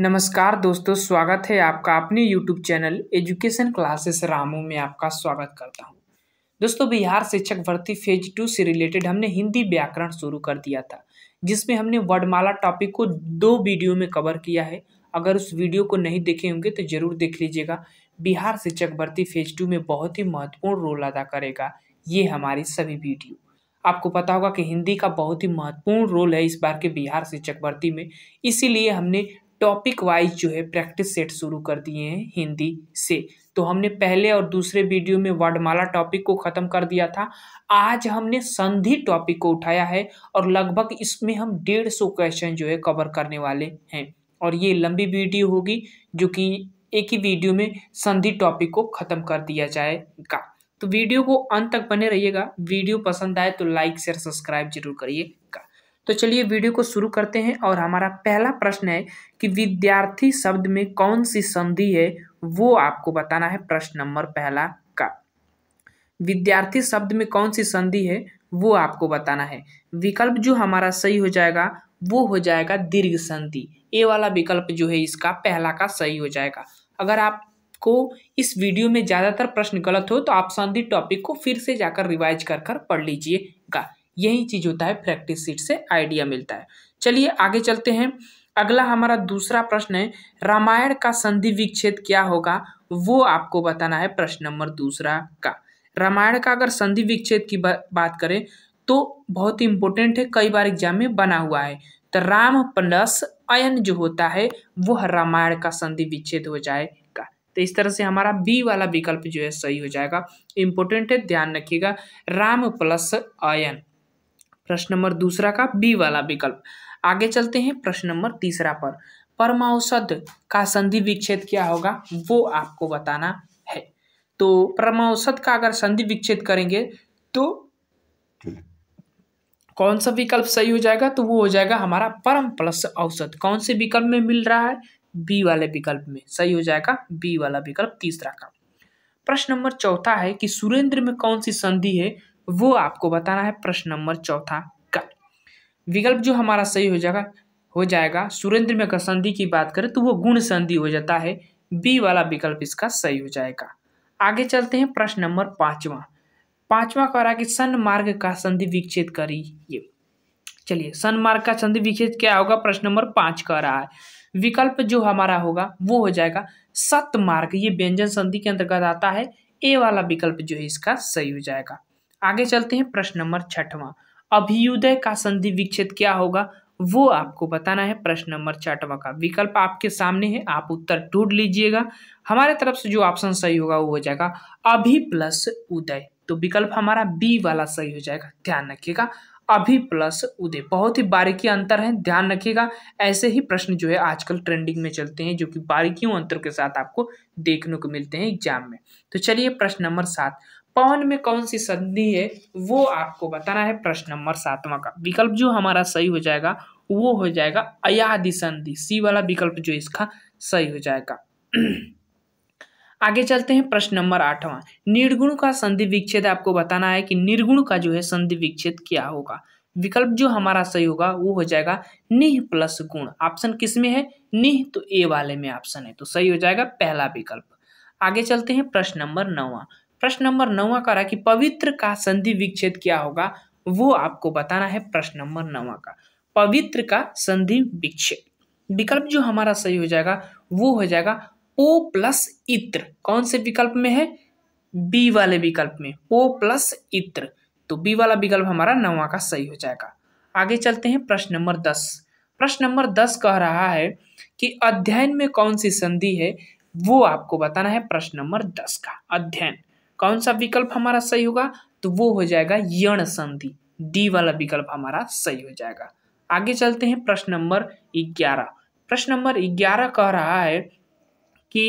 नमस्कार दोस्तों स्वागत है आपका अपने YouTube channel education classes Ramu में आपका स्वागत करता हूं दोस्तों बिहार शिक्षक भर्ती फेज टू से रिलेटेड हमने हिंदी व्याकरण शुरू कर दिया था जिसमें हमने वर्डमाला टॉपिक को दो वीडियो में कवर किया है अगर उस वीडियो को नहीं देखे होंगे तो ज़रूर देख लीजिएगा बिहार शिक्षक भर्ती फेज टू में बहुत ही महत्वपूर्ण रोल अदा करेगा ये हमारी सभी वीडियो आपको पता होगा कि हिंदी का बहुत ही महत्वपूर्ण रोल है इस बार के बिहार शिक्षक भर्ती में इसीलिए हमने टॉपिक वाइज जो है प्रैक्टिस सेट शुरू कर दिए हैं हिंदी से तो हमने पहले और दूसरे वीडियो में वर्डमाला टॉपिक को ख़त्म कर दिया था आज हमने संधि टॉपिक को उठाया है और लगभग इसमें हम डेढ़ सौ क्वेश्चन जो है कवर करने वाले हैं और ये लंबी वीडियो होगी जो कि एक ही वीडियो में संधि टॉपिक को ख़त्म कर दिया जाएगा तो वीडियो को अंत तक बने रहिएगा वीडियो पसंद आए तो लाइक शेयर सब्सक्राइब जरूर करिए तो चलिए वीडियो को शुरू करते हैं और हमारा पहला प्रश्न है कि विद्यार्थी शब्द में कौन सी संधि है वो आपको बताना है प्रश्न नंबर पहला का विद्यार्थी शब्द में कौन सी संधि है वो आपको बताना है विकल्प जो हमारा सही हो जाएगा वो हो जाएगा दीर्घ संधि ये वाला विकल्प जो है इसका पहला का सही हो जाएगा अगर आपको इस वीडियो में ज़्यादातर प्रश्न गलत हो तो आप संधि टॉपिक को फिर से जाकर रिवाइज कर कर पढ़ लीजिएगा यही चीज़ होता है प्रैक्टिस सीट से आइडिया मिलता है चलिए आगे चलते हैं अगला हमारा दूसरा प्रश्न है रामायण का संधि विच्छेद क्या होगा वो आपको बताना है प्रश्न नंबर दूसरा का रामायण का अगर संधि विच्छेद की बा, बात करें तो बहुत ही इंपॉर्टेंट है कई बार एग्जाम में बना हुआ है तो राम प्लस अयन जो होता है वह रामायण का संधि विच्छेद हो जाएगा तो इस तरह से हमारा बी वाला विकल्प जो है सही हो जाएगा इम्पोर्टेंट है ध्यान रखिएगा राम प्लस अयन प्रश्न नंबर दूसरा का बी वाला विकल्प आगे चलते हैं प्रश्न नंबर तीसरा पर परमाौषध का संधि विच्छेद क्या होगा वो आपको बताना है तो परमाौषध का अगर संधि विच्छेद करेंगे तो कौन सा विकल्प सही हो जाएगा तो वो हो जाएगा हमारा परम प्लस औसत कौन से विकल्प में मिल रहा है बी वाले विकल्प में सही हो जाएगा बी वाला विकल्प तीसरा का प्रश्न नंबर चौथा है कि सुरेंद्र में कौन सी संधि है वो आपको बताना है प्रश्न नंबर चौथा का विकल्प जो हमारा सही हो जाएगा हो जाएगा सुरेंद्र में अगर संधि की बात करें तो वो गुण संधि हो जाता है बी वाला विकल्प इसका सही हो जाएगा आगे चलते हैं प्रश्न नंबर पांचवा पांचवा कह रहा है कि सन मार्ग का संधि करी करिए चलिए सन मार्ग का संधि विक्षेद क्या होगा प्रश्न नंबर पांच कह रहा है विकल्प जो हमारा होगा वो हो जाएगा सत मार्ग ये व्यंजन संधि के अंतर्गत आता है ए वाला विकल्प जो है इसका सही हो जाएगा आगे चलते हैं प्रश्न नंबर छठवां अभियुदय का संधि विक्षेद क्या होगा वो आपको बताना है प्रश्न नंबर छठवा का विकल्प आपके सामने है आप उत्तर ढूंढ लीजिएगा हमारे तरफ से जो ऑप्शन सही होगा वो हो जाएगा अभी प्लस उदय तो विकल्प हमारा बी वाला सही हो जाएगा ध्यान रखिएगा अभी प्लस उदय बहुत ही बारीकी अंतर है ध्यान रखिएगा ऐसे ही प्रश्न जो है आजकल ट्रेंडिंग में चलते हैं जो कि बारीकियों अंतर के साथ आपको देखने को मिलते हैं एग्जाम में तो चलिए प्रश्न नंबर सात पवन में कौन सी संधि है वो आपको बताना है प्रश्न नंबर सातवां का विकल्प जो हमारा सही हो जाएगा वो हो जाएगा अयादि संधि सी वाला विकल्प जो इसका सही हो जाएगा आगे चलते हैं प्रश्न नंबर आठवां निर्गुण का संधि विच्छेद आपको बताना है कि निर्गुण का जो है संधि विच्छेद क्या होगा विकल्प जो हमारा सही होगा वो हो जाएगा निह प्लस गुण ऑप्शन किस में है निह तो ए वाले में ऑप्शन है तो सही हो जाएगा पहला विकल्प आगे चलते हैं प्रश्न नंबर नौवा प्रश्न नंबर नवा का रहा कि पवित्र का संधि विच्छेद क्या होगा वो आपको बताना है प्रश्न नंबर नवा का पवित्र का संधि विच्छेद विकल्प जो हमारा सही हो जाएगा वो हो जाएगा ओ प्लस इत्र कौन से विकल्प में है बी वाले विकल्प में ओ प्लस इत्र तो बी वाला विकल्प हमारा नवा का सही हो जाएगा आगे चलते हैं प्रश्न नंबर दस प्रश्न नंबर दस कह रहा है कि अध्ययन में कौन सी संधि है वो आपको बताना है प्रश्न नंबर दस का अध्ययन कौन सा विकल्प हमारा सही होगा तो वो हो जाएगा यण संधि डी वाला विकल्प हमारा सही हो जाएगा आगे चलते हैं प्रश्न नंबर ग्यारह प्रश्न नंबर ग्यारह कह रहा है कि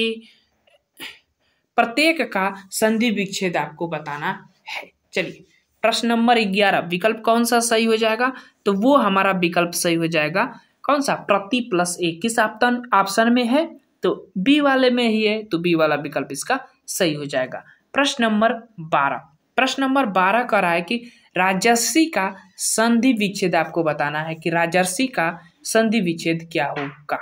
प्रत्येक का संधि विच्छेद आपको बताना है चलिए प्रश्न नंबर ग्यारह विकल्प कौन सा सही हो जाएगा तो वो हमारा विकल्प सही हो जाएगा कौन सा प्रति प्लस एक किस ऑप्शन ऑप्शन में है तो बी वाले में ही है तो बी वाला विकल्प इसका सही हो जाएगा प्रश्न नंबर बारह प्रश्न नंबर बारह कह रहा है कि राजर्षि का संधि विच्छेद आपको बताना है कि राजर्षि का संधि विच्छेद क्या होगा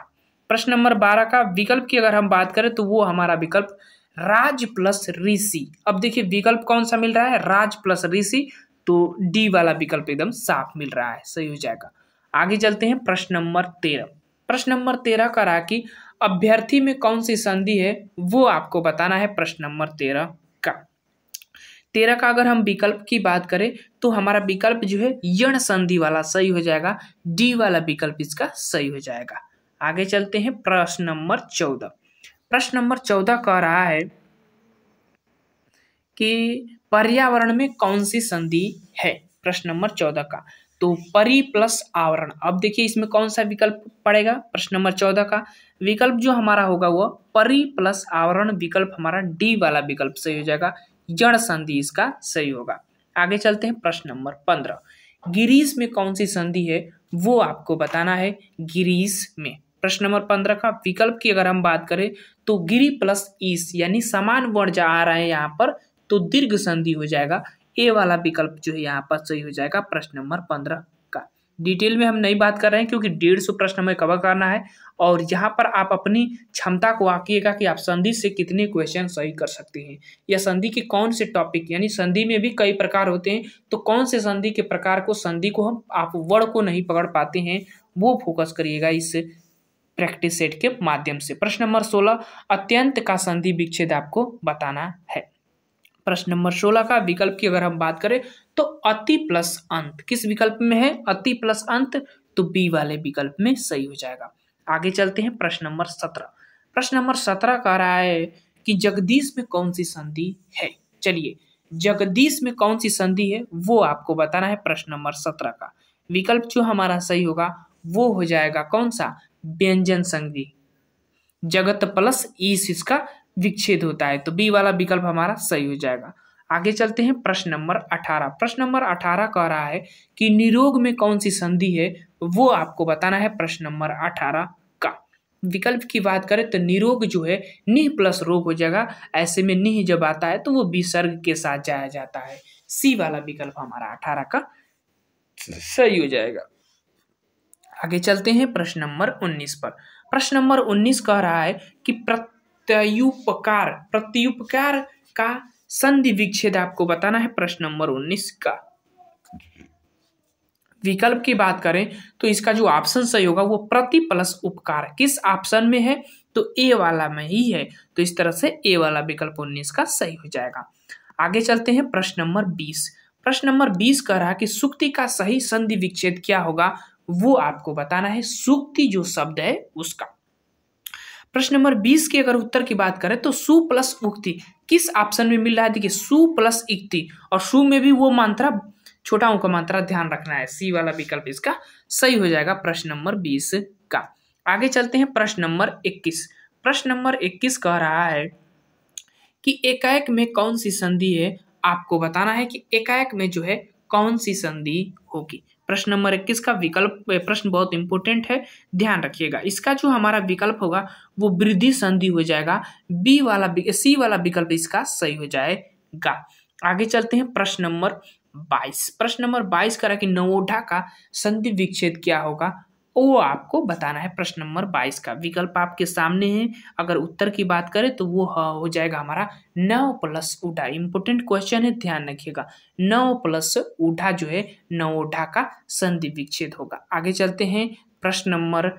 प्रश्न नंबर बारह का विकल्प की अगर हम बात करें तो वो हमारा विकल्प राज प्लस ऋषि अब देखिए विकल्प कौन सा मिल रहा है राज प्लस ऋषि तो डी वाला विकल्प एकदम साफ मिल रहा है सही हो जाएगा आगे चलते हैं प्रश्न नंबर तेरह प्रश्न नंबर तेरह का रहा कि अभ्यर्थी में कौन सी संधि है वो आपको बताना है प्रश्न नंबर तेरह का तेरह का अगर हम विकल्प की बात करें तो हमारा विकल्प जो है यण संधि वाला सही हो जाएगा डी वाला विकल्प इसका सही हो जाएगा आगे चलते हैं प्रश्न नंबर चौदह प्रश्न नंबर चौदह कह रहा है कि पर्यावरण में कौन सी संधि है प्रश्न नंबर चौदह का तो परि प्लस आवरण अब देखिए इसमें कौन सा विकल्प पड़ेगा प्रश्न नंबर चौदह का विकल्प जो हमारा होगा वह परि प्लस आवरण विकल्प हमारा डी वाला विकल्प सही हो जाएगा जड़ संधि इसका सही होगा आगे चलते हैं प्रश्न नंबर पंद्रह गिरीश में कौन सी संधि है वो आपको बताना है गिरीश में प्रश्न नंबर पंद्रह का विकल्प की अगर हम बात करें तो गिरी प्लस ईस यानी समान वर्ण जा आ रहे हैं यहाँ पर तो दीर्घ संधि हो जाएगा ए वाला विकल्प जो है यहाँ पर सही हो जाएगा प्रश्न नंबर पंद्रह का डिटेल में हम नहीं बात कर रहे हैं क्योंकि डेढ़ सौ प्रश्न हमें कवर करना है और यहाँ पर आप अपनी क्षमता को आकीयेगा कि आप संधि से कितने क्वेश्चन सही कर सकते हैं या संधि के कौन से टॉपिक यानी संधि में भी कई प्रकार होते हैं तो कौन से संधि के प्रकार को संधि को हम आप वर्ड को नहीं पकड़ पाते हैं वो फोकस करिएगा इस प्रैक्टिस सेट के माध्यम से प्रश्न नंबर सोलह अत्यंत का संधि विच्छेद आपको बताना है प्रश्न नंबर सोलह का विकल्प की अगर हम बात करें तो अति प्लस अंत किस विकल्प में है अति प्लस अंत तो बी वाले विकल्प में सही हो जाएगा आगे चलते हैं प्रश्न नंबर सत्रह प्रश्न नंबर सत्रह कह रहा है कि जगदीश में कौन सी संधि है चलिए जगदीश में कौन सी संधि है वो आपको बताना है प्रश्न नंबर सत्रह का विकल्प जो हमारा सही होगा वो हो जाएगा कौन सा व्यंजन संधि जगत प्लस ईस इसका विच्छेद होता है तो बी वाला विकल्प हमारा सही हो जाएगा आगे चलते हैं प्रश्न नंबर अठारह प्रश्न नंबर अठारह कह रहा है कि निरोग में कौन सी संधि है वो आपको बताना है प्रश्न नंबर अठारह का विकल्प की बात करें तो निरोग जो है निह प्लस रोग हो जाएगा ऐसे में निह जब आता है तो वो विसर्ग के साथ जाया जाता है सी वाला विकल्प हमारा अठारह का सही हो जाएगा आगे चलते हैं प्रश्न नंबर उन्नीस पर प्रश्न नंबर उन्नीस कह रहा है कि प्रत्येक प्रत्युपकार प्रत्युपकार का संधि विच्छेद आपको बताना है प्रश्न नंबर उन्नीस का विकल्प की बात करें तो इसका जो ऑप्शन सही होगा वो प्रति प्लस उपकार किस ऑप्शन में है तो ए वाला में ही है तो इस तरह से ए वाला विकल्प उन्नीस का सही हो जाएगा आगे चलते हैं प्रश्न नंबर बीस प्रश्न नंबर बीस कह रहा है कि सुक्ति का सही संधि विच्छेद क्या होगा वो आपको बताना है सुक्ति जो शब्द है उसका प्रश्न नंबर बीस की अगर उत्तर की बात करें तो सु प्लस उक्ति किस ऑप्शन में मिल रहा है देखिए सु प्लस इक्ति और सु में भी वो मात्रा छोटा का मात्रा ध्यान रखना है सी वाला विकल्प इसका सही हो जाएगा प्रश्न नंबर बीस का आगे चलते हैं प्रश्न नंबर इक्कीस प्रश्न नंबर इक्कीस कह रहा है कि एकाएक में कौन सी संधि है आपको बताना है कि एकाएक में जो है कौन सी संधि होगी प्रश्न नंबर इक्कीस का विकल्प प्रश्न बहुत इंपॉर्टेंट है ध्यान रखिएगा इसका जो हमारा विकल्प होगा वो वृद्धि संधि हो जाएगा बी वाला सी वाला विकल्प इसका सही हो जाएगा आगे चलते हैं प्रश्न नंबर बाईस प्रश्न नंबर बाईस करा कि नवोढ़ा का संधि विच्छेद क्या होगा वो आपको बताना है प्रश्न नंबर बाईस का विकल्प आपके सामने है अगर उत्तर की बात करें तो वो हो जाएगा हमारा नौ प्लस उठा इंपोर्टेंट क्वेश्चन है ध्यान रखिएगा नौ प्लस उठा जो है उठा का संधि विक्षेद होगा आगे चलते हैं प्रश्न नंबर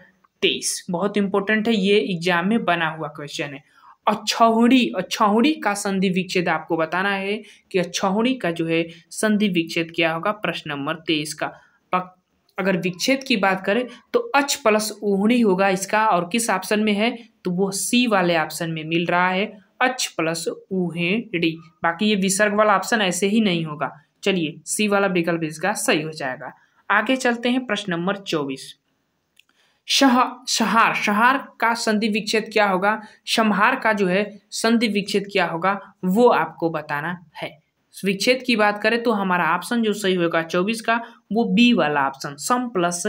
तेईस बहुत इंपॉर्टेंट है ये एग्जाम में बना हुआ क्वेश्चन है अच्छौहड़ी अच्छौहड़ी का संधि विक्षेद आपको बताना है कि अच्छौहड़ी का जो है संधि विक्षेद क्या होगा प्रश्न नंबर तेईस का पक अगर विक्षेद की बात करें तो अच प्लस ओहड़ी होगा इसका और किस ऑप्शन में है तो वो सी वाले ऑप्शन में मिल रहा है अच प्लस ऊहेड़ी बाकी ये विसर्ग वाला ऑप्शन ऐसे ही नहीं होगा चलिए सी वाला विकल्प इसका सही हो जाएगा आगे चलते हैं प्रश्न नंबर चौबीस शह शहार शहार का संधि विक्षेद क्या होगा समहार का जो है संधि विक्षेद क्या होगा वो आपको बताना है विच्छेद की बात करें तो हमारा ऑप्शन जो सही होगा चौबीस का वो बी वाला ऑप्शन सम प्लस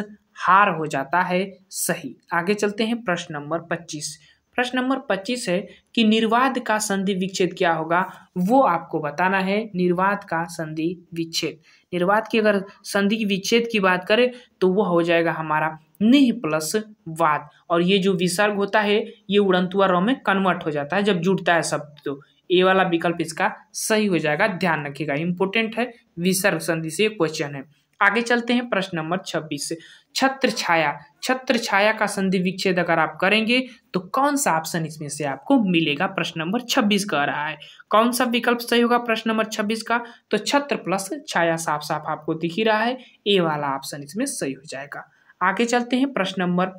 हार हो जाता है सही आगे चलते हैं प्रश्न नंबर पच्चीस प्रश्न नंबर पच्चीस है कि निर्वाध का संधि विच्छेद क्या होगा वो आपको बताना है निर्वाध का संधि विच्छेद निर्वाध की अगर संधि विच्छेद की बात करें तो वो हो जाएगा हमारा निह प्लस वाद और ये जो विसर्ग होता है ये उड़ंतुआ रॉ में कन्वर्ट हो जाता है जब जुड़ता है शब्द तो ए वाला विकल्प इसका सही हो जाएगा ध्यान रखिएगा इंपोर्टेंट है विसर्ग संधि से क्वेश्चन है आगे चलते हैं प्रश्न नंबर छब्बीस छत्र छाया छत्र छाया का संधि विच्छेद अगर आप करेंगे तो कौन सा ऑप्शन इसमें से आपको मिलेगा प्रश्न नंबर छब्बीस कह रहा है कौन सा विकल्प सही होगा प्रश्न नंबर छब्बीस का तो छत्र प्लस छाया साफ साफ आपको दिख ही रहा है ए वाला ऑप्शन इसमें सही हो जाएगा आगे चलते हैं प्रश्न नंबर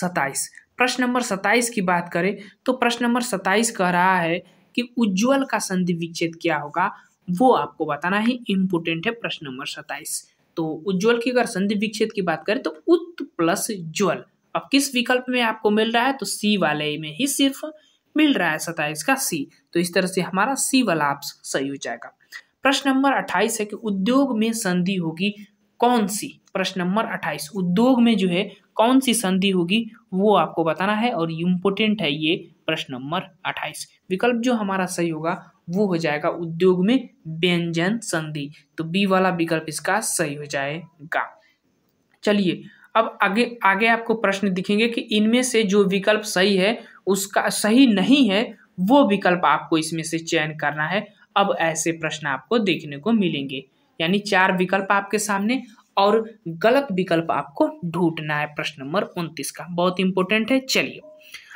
सताइस प्रश्न नंबर सताइस की बात करें तो प्रश्न नंबर सताइस कह रहा है कि उज्ज्वल का संधि विच्छेद क्या होगा वो आपको बताना है इम्पोर्टेंट है प्रश्न नंबर सताइस तो उज्ज्वल की अगर संधि विच्छेद की बात करें तो उत् प्लस ज्वल अब किस विकल्प में आपको मिल रहा है तो सी वाले में ही सिर्फ मिल रहा है सताइस का सी तो इस तरह से हमारा सी वाला आप सही हो जाएगा प्रश्न नंबर अट्ठाईस है कि उद्योग में संधि होगी कौन सी प्रश्न नंबर अट्ठाईस उद्योग में जो है कौन सी संधि होगी वो आपको बताना है और इम्पोर्टेंट है ये प्रश्न नंबर अट्ठाईस विकल्प जो हमारा सही होगा वो हो जाएगा उद्योग में व्यंजन संधि तो बी वाला विकल्प इसका सही हो जाएगा चलिए अब आगे आगे आपको प्रश्न दिखेंगे कि इनमें से जो विकल्प सही है उसका सही नहीं है वो विकल्प आपको इसमें से चयन करना है अब ऐसे प्रश्न आपको देखने को मिलेंगे यानी चार विकल्प आपके सामने और गलत विकल्प आपको ढूंढना है प्रश्न नंबर उनतीस का बहुत इंपॉर्टेंट है चलिए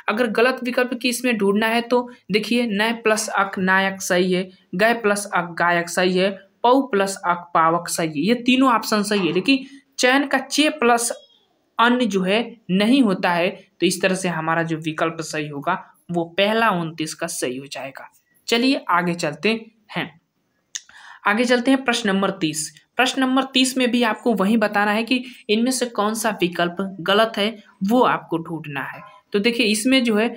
अगर गलत विकल्प की इसमें ढूंढना है तो देखिए नय प्लस अक नायक सही है गय प्लस अक गायक सही है पौ प्लस अक पावक सही है ये तीनों ऑप्शन सही है लेकिन चयन का चे प्लस अन्य जो है नहीं होता है तो इस तरह से हमारा जो विकल्प सही होगा वो पहला उनतीस का सही हो जाएगा चलिए आगे चलते हैं आगे चलते हैं प्रश्न नंबर तीस प्रश्न नंबर तीस में भी आपको वही बताना है कि इनमें से कौन सा विकल्प गलत है वो आपको ढूंढना है तो देखिए इसमें जो है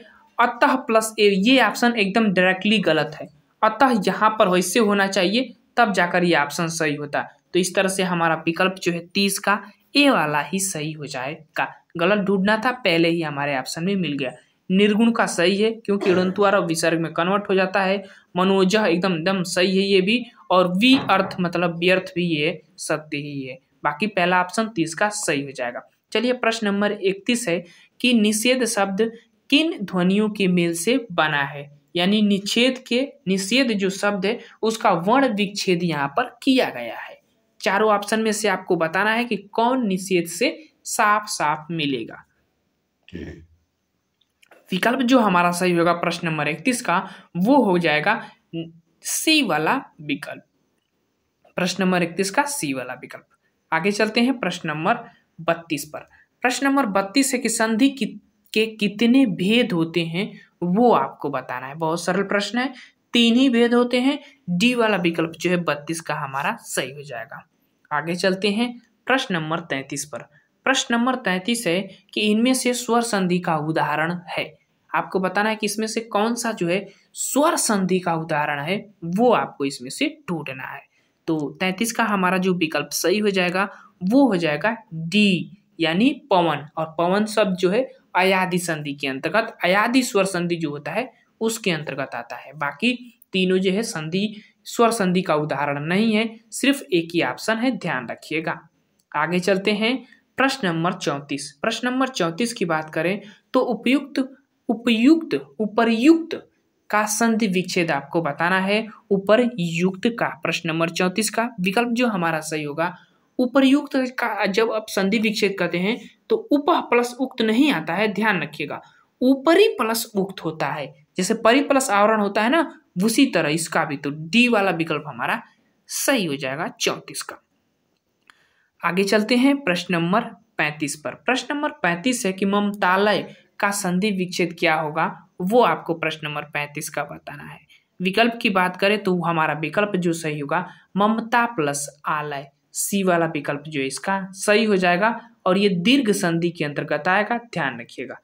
अतः प्लस ए ये ऑप्शन एकदम डायरेक्टली गलत है अतः यहाँ पर वैसे होना चाहिए तब जाकर ये ऑप्शन सही होता है तो इस तरह से हमारा विकल्प जो है तीस का ए वाला ही सही हो जाएगा गलत ढूंढना था पहले ही हमारे ऑप्शन में मिल गया निर्गुण का सही है क्योंकि ऋंतुआर विसर्ग में कन्वर्ट हो जाता है मनोजह एकदम एकदम सही है ये भी और वी अर्थ मतलब व्यर्थ भी ये सत्य ही है बाकी पहला ऑप्शन तीस का सही हो जाएगा चलिए प्रश्न नंबर इकतीस है कि निषेध शब्द किन ध्वनियों के मेल से बना है यानी निषेध के निषेध जो शब्द है उसका वर्ण विच्छेद यहाँ पर किया गया है चारों ऑप्शन में से आपको बताना है कि कौन निषेध से साफ साफ मिलेगा विकल्प जो हमारा सही होगा प्रश्न नंबर इकतीस का वो हो जाएगा सी वाला विकल्प प्रश्न नंबर इकतीस का सी वाला विकल्प आगे चलते हैं प्रश्न नंबर बत्तीस पर प्रश्न नंबर बत्तीस है कि संधि कि, के कितने भेद होते हैं वो आपको बताना है बहुत सरल प्रश्न है तीन ही भेद होते हैं डी वाला विकल्प जो है बत्तीस का हमारा सही हो जाएगा आगे चलते हैं प्रश्न नंबर तैंतीस पर प्रश्न नंबर तैंतीस है कि इनमें से स्वर संधि का उदाहरण है आपको बताना है कि इसमें से कौन सा जो है स्वर संधि का उदाहरण है वो आपको इसमें से ढूंढना है तो तैंतीस का हमारा जो विकल्प सही हो जाएगा वो हो जाएगा डी यानी पवन और पवन शब्द जो है अयाधि संधि के अंतर्गत अयाधि स्वर संधि जो होता है उसके अंतर्गत आता है बाकी तीनों जो है संधि स्वर संधि का उदाहरण नहीं है सिर्फ एक ही ऑप्शन है ध्यान रखिएगा आगे चलते हैं प्रश्न नंबर चौंतीस प्रश्न नंबर चौंतीस की बात करें तो उपयुक्त उपयुक्त उपरयुक्त का संधि विच्छेद आपको बताना है उपरयुक्त का प्रश्न नंबर चौंतीस का विकल्प जो हमारा सही होगा उपरयुक्त का जब आप संधि विक्षेद करते हैं तो उप प्लस उक्त नहीं आता है ध्यान रखिएगा ऊपरी प्लस उक्त होता है जैसे परि प्लस आवरण होता है ना उसी तरह इसका भी तो डी वाला विकल्प हमारा सही हो जाएगा चौंतीस का आगे चलते हैं प्रश्न नंबर पैंतीस पर प्रश्न नंबर पैंतीस है कि ममतालय का संधि विक्षेद क्या होगा वो आपको प्रश्न नंबर पैंतीस का बताना है विकल्प की बात करें तो हमारा विकल्प जो सही होगा ममता प्लस आलय सी वाला विकल्प जो इसका सही हो जाएगा और ये दीर्घ संधि के अंतर्गत आएगा ध्यान रखिएगा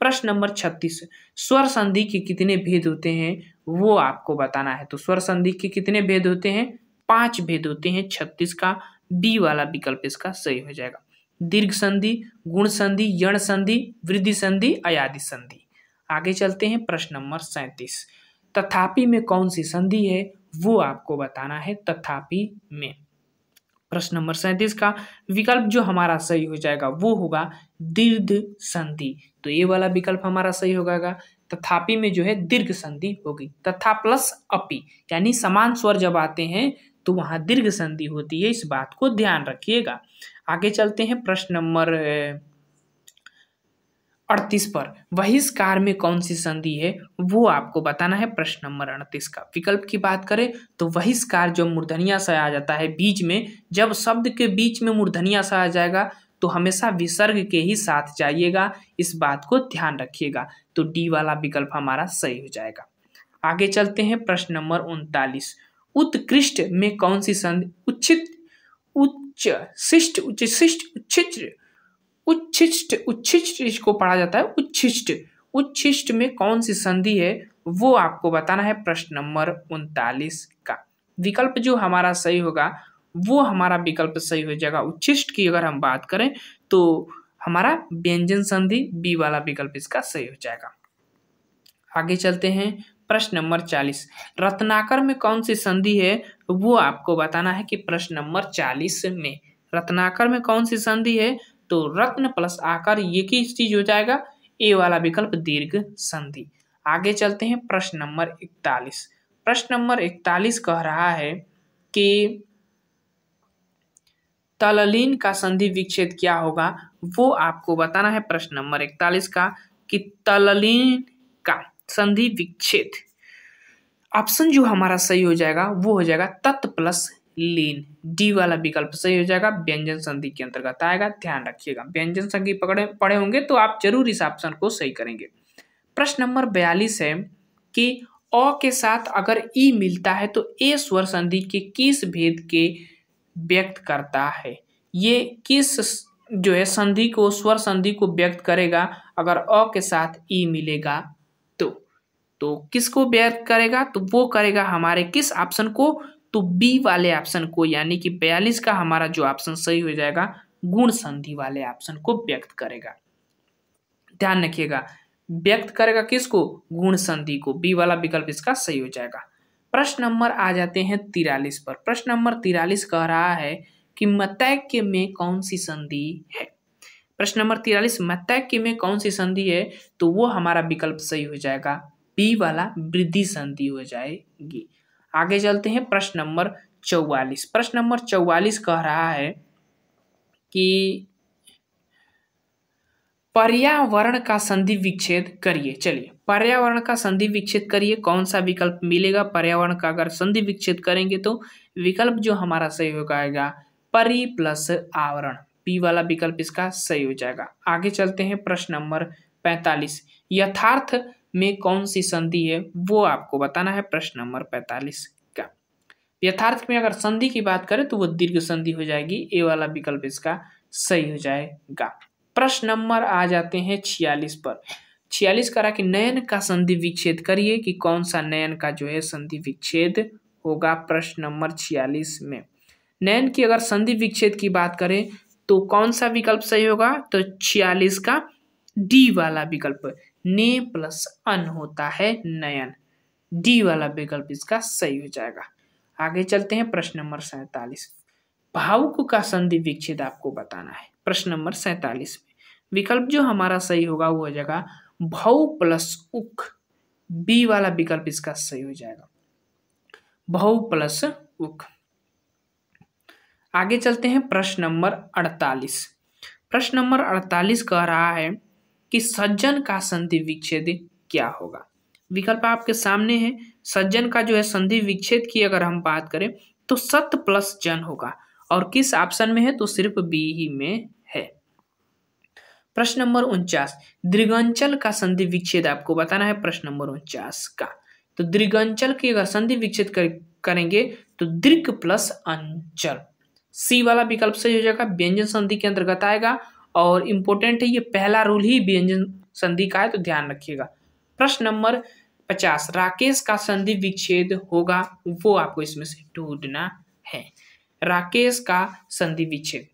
प्रश्न नंबर छत्तीस स्वर संधि के कितने भेद होते हैं वो आपको बताना है तो स्वर संधि के कितने भेद होते हैं पांच भेद होते हैं छत्तीस का बी वाला विकल्प इसका सही हो जाएगा दीर्घ संधि गुण संधि यण संधि वृद्धि संधि अयादि संधि आगे चलते हैं प्रश्न नंबर सैंतीस तथापि में कौन सी संधि है वो आपको बताना है तथापि में प्रश्न नंबर सैंतीस का विकल्प जो हमारा सही हो जाएगा वो होगा दीर्घ संधि तो ये वाला विकल्प हमारा सही होगा तथापि में जो है दीर्घ संधि होगी तथा प्लस अपि यानी समान स्वर जब आते हैं तो वहाँ दीर्घ संधि होती है इस बात को ध्यान रखिएगा आगे चलते हैं प्रश्न नंबर अड़तीस पर बहिष्कार में कौन सी संधि है वो आपको बताना है प्रश्न नंबर अड़तीस का विकल्प की बात करें तो बहिष्कार जो मूर्धनिया से आ जाता है बीच में जब शब्द के बीच में मूर्धनिया से आ जाएगा तो हमेशा विसर्ग के ही साथ जाइएगा इस बात को ध्यान रखिएगा तो डी वाला विकल्प हमारा सही हो जाएगा आगे चलते हैं प्रश्न नंबर उनतालीस उत्कृष्ट में कौन सी संधि उचित उच्च शिष्ट उच्च शिष्ट उच्छित उच्छिष्ट उच्छिष्ट इसको पढ़ा जाता है उच्छिष्ट उच्छिष्ट में कौन सी संधि है वो आपको बताना है प्रश्न नंबर उनतालीस का विकल्प जो हमारा सही होगा वो हमारा विकल्प सही हो जाएगा उच्छिष्ट की अगर हम बात करें तो हमारा व्यंजन संधि बी वाला विकल्प इसका सही हो जाएगा आगे चलते हैं प्रश्न नंबर चालीस रत्नाकर में कौन सी संधि है वो आपको बताना है कि प्रश्न नंबर चालीस में रत्नाकर में कौन सी संधि है तो रत्न प्लस आकार ये की चीज हो जाएगा ए वाला विकल्प दीर्घ संधि आगे चलते हैं प्रश्न नंबर इकतालीस प्रश्न नंबर इकतालीस कह रहा है कि तललीन का संधि विच्छेद क्या होगा वो आपको बताना है प्रश्न नंबर इकतालीस का कि तललीन का संधि विच्छेद ऑप्शन जो हमारा सही हो जाएगा वो हो जाएगा तत् प्लस लीन डी वाला विकल्प सही हो जाएगा व्यंजन संधि के अंतर्गत आएगा ध्यान रखिएगा व्यंजन संधि पकड़े पड़े होंगे तो आप जरूर इस ऑप्शन को सही करेंगे प्रश्न नंबर बयालीस है कि अ के साथ अगर ई मिलता है तो ए स्वर संधि के किस भेद के व्यक्त करता है ये किस जो है संधि को स्वर संधि को व्यक्त करेगा अगर अ के साथ ई मिलेगा तो तो किसको व्यक्त करेगा तो वो करेगा हमारे किस ऑप्शन को तो बी वाले ऑप्शन को यानी कि बयालीस का हमारा जो ऑप्शन सही हो जाएगा गुण संधि वाले ऑप्शन को व्यक्त करेगा ध्यान रखिएगा व्यक्त करेगा किसको गुण संधि को बी वाला विकल्प इसका सही हो जाएगा प्रश्न नंबर आ जाते हैं तिरालीस पर प्रश्न नंबर तिरालीस कह रहा है कि मतैक्य में कौन सी संधि है प्रश्न नंबर तिरालीस मतैक्य में कौन सी संधि है तो वो हमारा विकल्प सही हो जाएगा बी वाला वृद्धि संधि हो जाएगी आगे चलते हैं प्रश्न नंबर चौवालीस प्रश्न नंबर चौवालीस कह रहा है कि पर्यावरण का संधि विच्छेद करिए चलिए पर्यावरण का संधि विच्छेद करिए कौन सा विकल्प मिलेगा पर्यावरण का अगर संधि विच्छेद करेंगे तो विकल्प जो हमारा सही हो जाएगा परि प्लस आवरण पी वाला विकल्प इसका सही हो जाएगा आगे चलते हैं प्रश्न नंबर पैंतालीस यथार्थ में कौन सी संधि है वो आपको बताना है प्रश्न नंबर पैंतालीस का यथार्थ में अगर संधि की बात करें तो वो दीर्घ संधि हो जाएगी ए वाला विकल्प इसका सही हो जाएगा प्रश्न नंबर आ जाते हैं छियालीस पर छियालीस करा कि नयन का संधि विच्छेद करिए कि कौन सा नयन का जो है संधि विच्छेद होगा प्रश्न नंबर छियालीस में नयन की अगर संधि विच्छेद की बात करें तो कौन सा विकल्प सही होगा तो छियालीस का डी वाला विकल्प ने प्लस अन होता है नयन डी वाला विकल्प इसका सही हो जाएगा आगे चलते हैं प्रश्न नंबर सैतालीस भावुक का संधि विक्षेद आपको बताना है प्रश्न नंबर सैतालीस में विकल्प जो हमारा सही होगा वो हो जाएगा भाव प्लस उक बी वाला विकल्प इसका सही हो जाएगा भाव प्लस उक आगे चलते हैं प्रश्न नंबर अड़तालीस प्रश्न नंबर अड़तालीस कह रहा है कि सज्जन का संधि विच्छेद क्या होगा विकल्प आपके सामने है सज्जन का जो है संधि विच्छेद की अगर हम बात करें तो सत प्लस जन होगा और किस ऑप्शन में है तो सिर्फ बी ही में है प्रश्न नंबर उनचास दृगंचल का संधि विच्छेद आपको बताना है प्रश्न नंबर उनचास का तो दृगंचल की अगर संधि विच्छेद कर, करेंगे तो दृग प्लस अंचल सी वाला विकल्प सही हो जाएगा व्यंजन संधि के अंतर्गत आएगा और इम्पोर्टेंट है ये पहला रूल ही व्यंजन संधि का है तो ध्यान रखिएगा प्रश्न नंबर पचास राकेश का संधि विच्छेद होगा वो आपको इसमें से ढूंढना है राकेश का संधि विच्छेद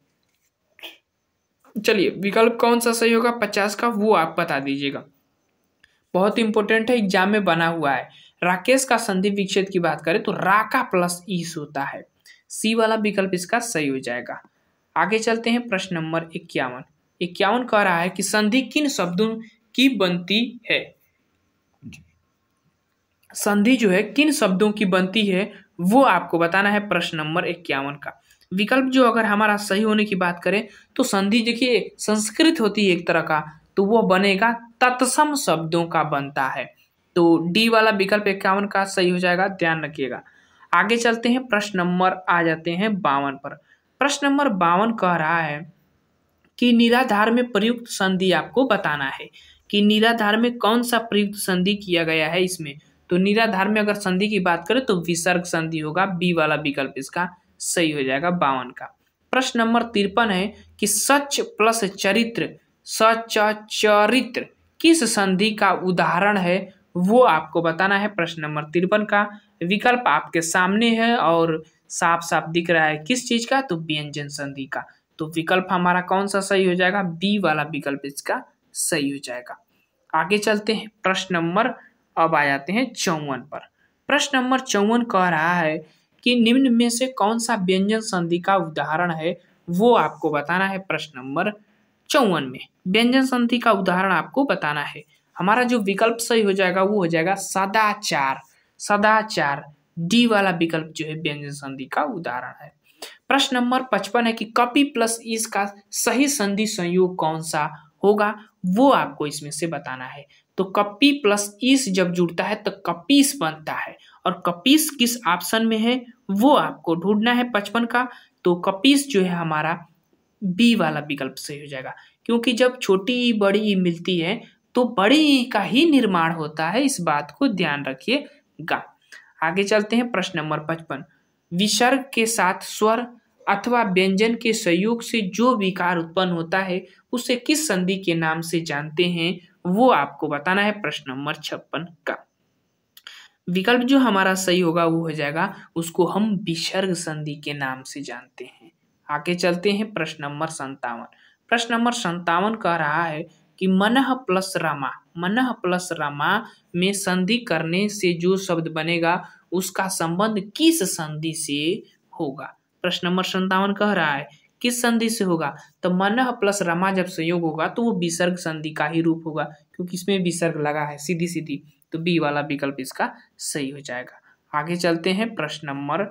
चलिए विकल्प कौन सा सही होगा पचास का वो आप बता दीजिएगा बहुत इंपॉर्टेंट है एग्जाम में बना हुआ है राकेश का संधि विच्छेद की बात करें तो राका प्लस ईस e होता है सी वाला विकल्प इसका सही हो जाएगा आगे चलते हैं प्रश्न नंबर इक्यावन इक्यावन कह रहा है कि संधि किन शब्दों की बनती है संधि जो है किन शब्दों की बनती है वो आपको बताना है प्रश्न नंबर इक्यावन का विकल्प जो अगर हमारा सही होने की बात करें तो संधि देखिए संस्कृत होती है एक तरह का तो वह बनेगा तत्सम शब्दों का बनता है तो डी वाला विकल्प इक्यावन का सही हो जाएगा ध्यान रखिएगा आगे चलते हैं प्रश्न नंबर आ जाते हैं बावन पर प्रश्न नंबर बावन कह रहा है कि निराधार में प्रयुक्त संधि आपको बताना है कि निराधार में कौन सा प्रयुक्त संधि किया गया है इसमें तो निराधार में अगर संधि की बात करें तो विसर्ग संधि होगा बी वाला विकल्प इसका सही हो जाएगा बावन का प्रश्न नंबर तिरपन है कि सच प्लस चरित्र सच चरित्र किस संधि का उदाहरण है वो आपको बताना है प्रश्न नंबर तिरपन का विकल्प आपके सामने है और साफ साफ दिख रहा है किस चीज का तो व्यंजन संधि का तो विकल्प हमारा कौन सा सही हो जाएगा बी वाला विकल्प इसका सही हो जाएगा आगे चलते हैं प्रश्न नंबर अब आ जाते हैं चौवन पर प्रश्न नंबर चौवन कह रहा है कि निम्न में से कौन सा व्यंजन संधि का उदाहरण है वो आपको बताना है प्रश्न नंबर चौवन में व्यंजन संधि का उदाहरण आपको बताना है हमारा जो विकल्प सही हो जाएगा वो हो जाएगा सदाचार सदाचार डी वाला विकल्प जो है व्यंजन संधि का उदाहरण है प्रश्न नंबर पचपन है कि कपी प्लस इस का सही संधि संयोग कौन सा होगा वो आपको इसमें से बताना है तो कपी प्लस इस जब जुड़ता है तो कपीस बनता है और कपीस किस ऑप्शन में है वो आपको ढूंढना है पचपन का तो कपीस जो है हमारा बी वाला विकल्प सही हो जाएगा क्योंकि जब छोटी ई बड़ी ई मिलती है तो बड़ी ई का ही निर्माण होता है इस बात को ध्यान रखिएगा आगे चलते हैं प्रश्न नंबर पचपन विसर्ग के साथ स्वर अथवा व्यंजन के संयोग से जो विकार उत्पन्न होता है उसे किस संधि के नाम से जानते हैं वो आपको बताना है प्रश्न नंबर छप्पन का विकल्प जो हमारा सही होगा वो हो जाएगा उसको हम विसर्ग संधि के नाम से जानते हैं आगे चलते हैं प्रश्न नंबर संतावन प्रश्न नंबर संतावन कह रहा है कि मन प्लस रमा मन प्लस रमा में संधि करने से जो शब्द बनेगा उसका संबंध किस संधि से होगा प्रश्न नंबर संतावन कह रहा है किस संधि से होगा तो मन प्लस रमा जब संयोग होगा तो वो विसर्ग संधि का ही रूप होगा क्योंकि इसमें विसर्ग लगा है सीधी सीधी तो बी वाला विकल्प इसका सही हो जाएगा आगे चलते हैं प्रश्न नंबर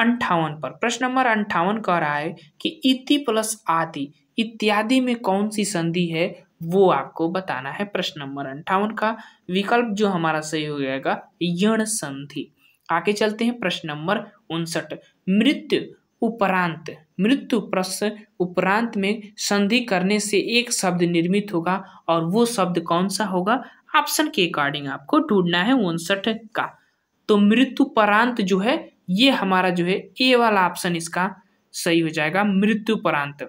अंठावन पर प्रश्न नंबर अंठावन कह रहा है कि इति प्लस आदि इत्यादि में कौन सी संधि है वो आपको बताना है प्रश्न नंबर अंठावन का विकल्प जो हमारा सही हो जाएगा यण संधि आगे चलते हैं प्रश्न नंबर उनसठ मृत्यु उपरांत मृत्यु प्रश्न उपरांत में संधि करने से एक शब्द निर्मित होगा और वो शब्द कौन सा होगा ऑप्शन के अकॉर्डिंग आपको ढूंढना है उनसठ का तो मृत्यु परांत जो है ये हमारा जो है ए वाला ऑप्शन इसका सही हो जाएगा मृत्यु परांत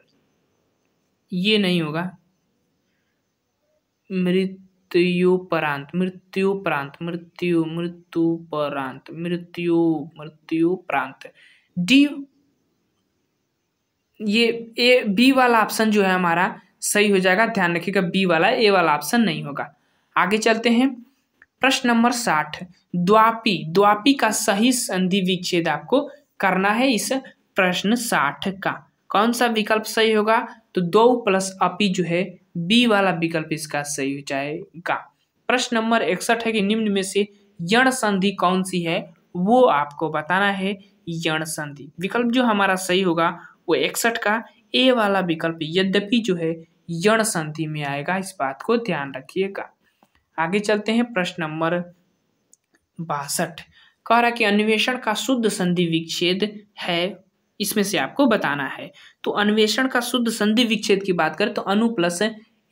ये नहीं होगा मृत्युपरांत मृत्युपरांत मृत्यु मृत्युपरांत मृत्यु मृत्युपरांत डी ये ए बी वाला ऑप्शन जो है हमारा सही हो जाएगा ध्यान रखिएगा बी वाला ए वाला ऑप्शन नहीं होगा आगे चलते हैं प्रश्न नंबर साठ द्वापी द्वापी का सही संधि विच्छेद आपको करना है इस प्रश्न साठ का कौन सा विकल्प सही होगा तो दो प्लस अपी जो है बी वाला विकल्प इसका सही हो जाएगा प्रश्न नंबर इकसठ है कि निम्न में से यण संधि कौन सी है वो आपको बताना है यण संधि विकल्प जो हमारा सही होगा वो इकसठ का ए वाला विकल्प यद्यपि जो है यण संधि में आएगा इस बात को ध्यान रखिएगा आगे चलते हैं प्रश्न नंबर बासठ कह रहा कि अन्वेषण का शुद्ध संधि विच्छेद है इसमें से आपको बताना है तो अन्वेषण का शुद्ध संधि विच्छेद की बात करें तो अनु प्लस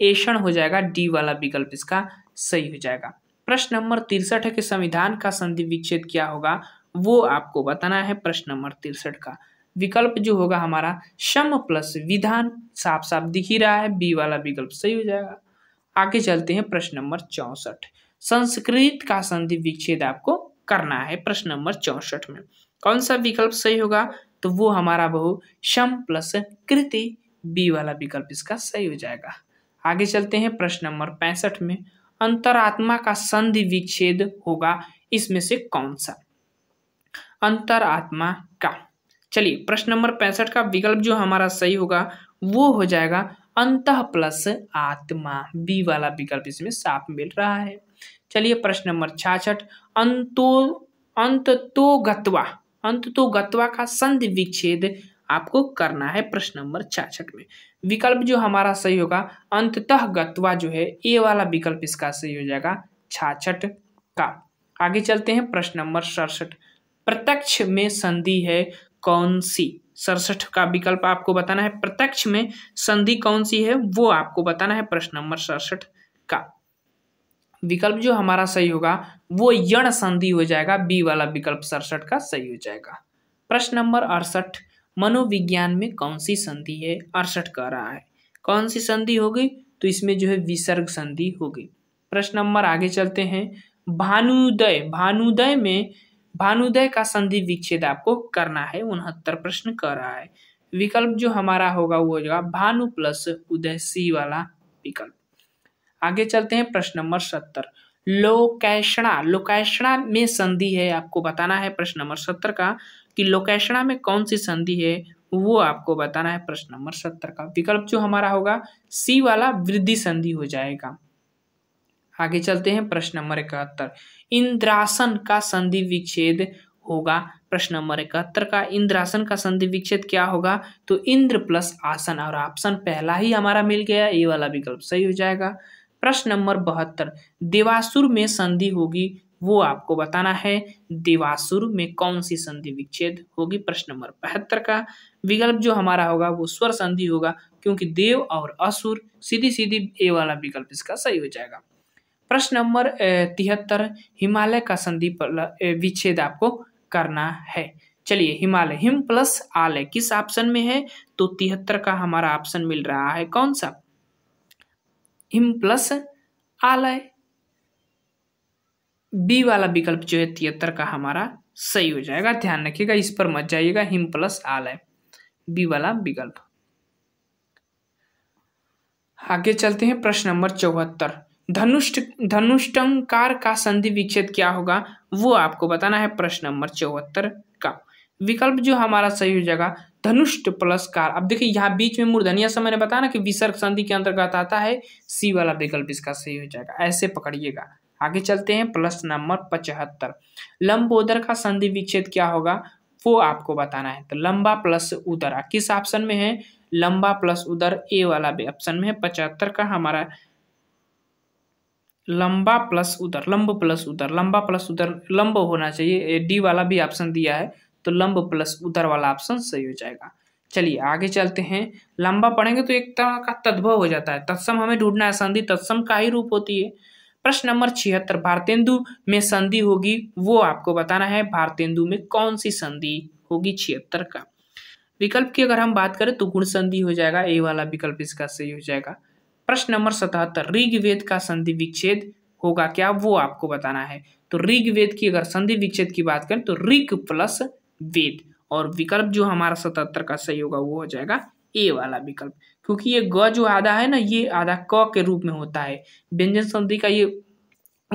एषण हो जाएगा डी वाला विकल्प इसका सही हो जाएगा प्रश्न नंबर तिरसठ है कि संविधान का संधि विच्छेद क्या होगा वो आपको बताना है प्रश्न नंबर तिरसठ का विकल्प जो होगा हमारा सम प्लस विधान साफ साफ दिख ही रहा है बी वाला विकल्प सही हो जाएगा आगे चलते हैं प्रश्न नंबर चौसठ संस्कृत का संधि विच्छेद आपको करना है प्रश्न नंबर चौसठ में कौन सा विकल्प सही होगा तो वो हमारा बहु शम प्लस कृति बी वाला विकल्प इसका सही हो जाएगा आगे चलते हैं प्रश्न नंबर पैंसठ में अंतरात्मा का संधि विच्छेद होगा इसमें से कौन सा अंतरात्मा का चलिए प्रश्न नंबर पैंसठ का विकल्प जो हमारा सही होगा वो हो जाएगा अंत प्लस आत्मा बी वाला विकल्प इसमें साफ मिल रहा है चलिए प्रश्न नंबर छाछठ अंतो अंत तो गत्वा अंत तो गत्वा का संधि विच्छेद आपको करना है प्रश्न नंबर छाछठ में विकल्प जो हमारा सही होगा अंततः गत्वा जो है ए वाला विकल्प इसका सही हो जाएगा छाछठ का आगे चलते हैं प्रश्न नंबर सड़सठ प्रत्यक्ष में संधि है कौन सी सड़सठ का विकल्प आपको बताना है प्रत्यक्ष में संधि कौन सी है वो आपको बताना है प्रश्न नंबर सड़सठ का विकल्प जो हमारा सही होगा वो यण संधि हो जाएगा बी वाला विकल्प सड़सठ का सही हो जाएगा प्रश्न नंबर अड़सठ मनोविज्ञान में कौन सी संधि है अड़सठ कह रहा है कौन सी संधि होगी तो इसमें जो है विसर्ग संधि होगी प्रश्न नंबर आगे चलते हैं भानुदय भानुदय में भानुदय का संधि विच्छेद आपको करना है उनहत्तर प्रश्न कह रहा है विकल्प जो हमारा होगा वो होगा भानु प्लस उदय सी वाला विकल्प आगे चलते हैं प्रश्न नंबर सत्तर लोकैषणा लोकैषणा में संधि है आपको बताना है प्रश्न नंबर सत्तर का कि लोकैषणा में कौन सी संधि है वो आपको बताना है प्रश्न नंबर सत्तर का विकल्प जो हमारा होगा सी वाला वृद्धि संधि हो जाएगा आगे चलते हैं प्रश्न नंबर इकहत्तर इंद्रासन का संधि विच्छेद होगा प्रश्न नंबर इकहत्तर का इंद्रासन का संधि विच्छेद क्या होगा तो इंद्र प्लस आसन और ऑप्शन पहला ही हमारा मिल गया ये वाला विकल्प सही हो जाएगा प्रश्न नंबर बहत्तर देवासुर में संधि होगी वो आपको बताना है देवासुर में कौन सी संधि विच्छेद होगी प्रश्न नंबर बहत्तर का विकल्प जो हमारा होगा वो स्वर संधि होगा क्योंकि देव और असुर सीधी सीधी ए वाला विकल्प इसका सही हो जाएगा प्रश्न नंबर तिहत्तर हिमालय का संधि विच्छेद आपको करना है चलिए हिमालय हिम प्लस आलय किस ऑप्शन में है तो तिहत्तर का हमारा ऑप्शन मिल रहा है कौन सा हिम प्लस आलय बी वाला विकल्प जो है तिहत्तर का हमारा सही हो जाएगा ध्यान रखिएगा इस पर मत जाइएगा हिम प्लस आलय बी वाला विकल्प आगे चलते हैं प्रश्न नंबर चौहत्तर धनुष्ट धनुष्टंकार का संधि विच्छेद क्या होगा वो आपको बताना है प्रश्न नंबर चौहत्तर का विकल्प जो हमारा सही हो जाएगा धनुष्ट प्लस कार अब देखिए यहाँ बीच में मूर्धनिया यह समय बताया ना कि विसर्ग संधि के अंतर्गत आता है सी वाला विकल्प इसका सही हो जाएगा ऐसे पकड़िएगा आगे चलते हैं प्लस नंबर पचहत्तर लंबोदर का संधि विच्छेद क्या होगा वो आपको बताना है तो लंबा प्लस उदर किस ऑप्शन में है लंबा प्लस उदर ए वाला भी ऑप्शन में है पचहत्तर का हमारा लंबा प्लस उदर लंब प्लस उदर लंबा प्लस उदर लंब होना चाहिए डी वाला भी ऑप्शन दिया है तो लंब प्लस उदर वाला ऑप्शन सही हो जाएगा चलिए आगे चलते हैं लंबा पढ़ेंगे तो एक तरह का तद्भव हो जाता है तत्सम हमें ढूंढना है संधि तत्सम का ही रूप होती है प्रश्न नंबर छिहत्तर भारतेंदु में संधि होगी वो आपको बताना है भारतेंदु में कौन सी संधि होगी छिहत्तर का विकल्प की अगर हम बात करें तो गुण संधि हो जाएगा ए वाला विकल्प इसका सही हो जाएगा प्रश्न नंबर सतहत्तर ऋग वेद का संधि विच्छेद होगा क्या वो आपको बताना है तो ऋग्वेद की अगर संधि विच्छेद की बात करें तो ऋग प्लस वेद और विकल्प जो हमारा सतहत्तर का सही होगा वो हो जाएगा ए वाला विकल्प क्योंकि ये ग जो आधा है ना ये आधा क के रूप में होता है व्यंजन संधि का ये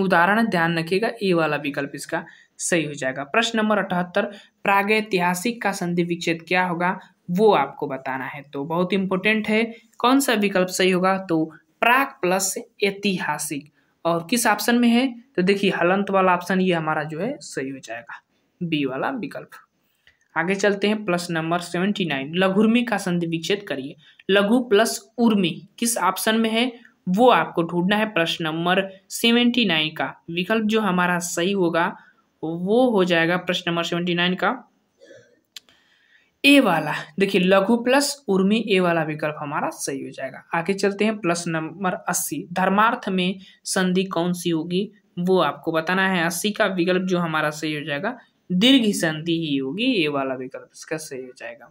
उदाहरण ध्यान रखिएगा ए वाला विकल्प इसका सही हो जाएगा प्रश्न नंबर अठहत्तर प्रागैतिहासिक का संधि विच्छेद क्या होगा वो आपको बताना है तो बहुत इंपॉर्टेंट है कौन सा विकल्प सही होगा तो प्राग प्लस ऐतिहासिक और किस ऑप्शन में है तो देखिए हलंत वाला ऑप्शन ये हमारा जो है सही हो जाएगा बी वाला विकल्प आगे चलते हैं प्लस नंबर सेवेंटी नाइन लघुर्मी का संधि विच्छेद करिए लघु प्लस उर्मी किस ऑप्शन में है वो आपको ढूंढना है प्रश्न नंबर सेवेंटी नाइन का विकल्प जो हमारा सही होगा वो हो जाएगा प्रश्न नंबर सेवेंटी नाइन का ए वाला देखिए लघु प्लस उर्मी ए वाला विकल्प हमारा सही हो जाएगा आगे चलते हैं प्लस नंबर अस्सी धर्मार्थ में संधि कौन सी होगी वो आपको बताना है अस्सी का विकल्प जो हमारा सही हो जाएगा दीर्घ संधि ही होगी ये वाला विकल्प इसका सही हो जाएगा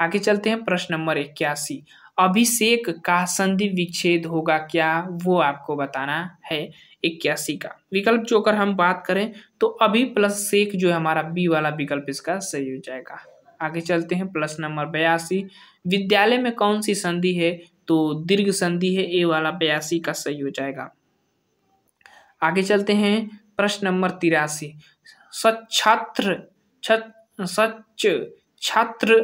आगे चलते हैं प्रश्न नंबर इक्यासी अभिषेक का संधि विच्छेद होगा क्या वो आपको बताना है इक्यासी का विकल्प जो अगर हम बात करें तो अभी प्लस शेख जो है हमारा बी वाला विकल्प इसका सही हो जाएगा आगे चलते हैं प्लस नंबर बयासी विद्यालय में कौन सी संधि है तो दीर्घ संधि है ए वाला बयासी का सही हो जाएगा आगे चलते हैं प्रश्न नंबर तिरासी सच्छात्र सच छात्र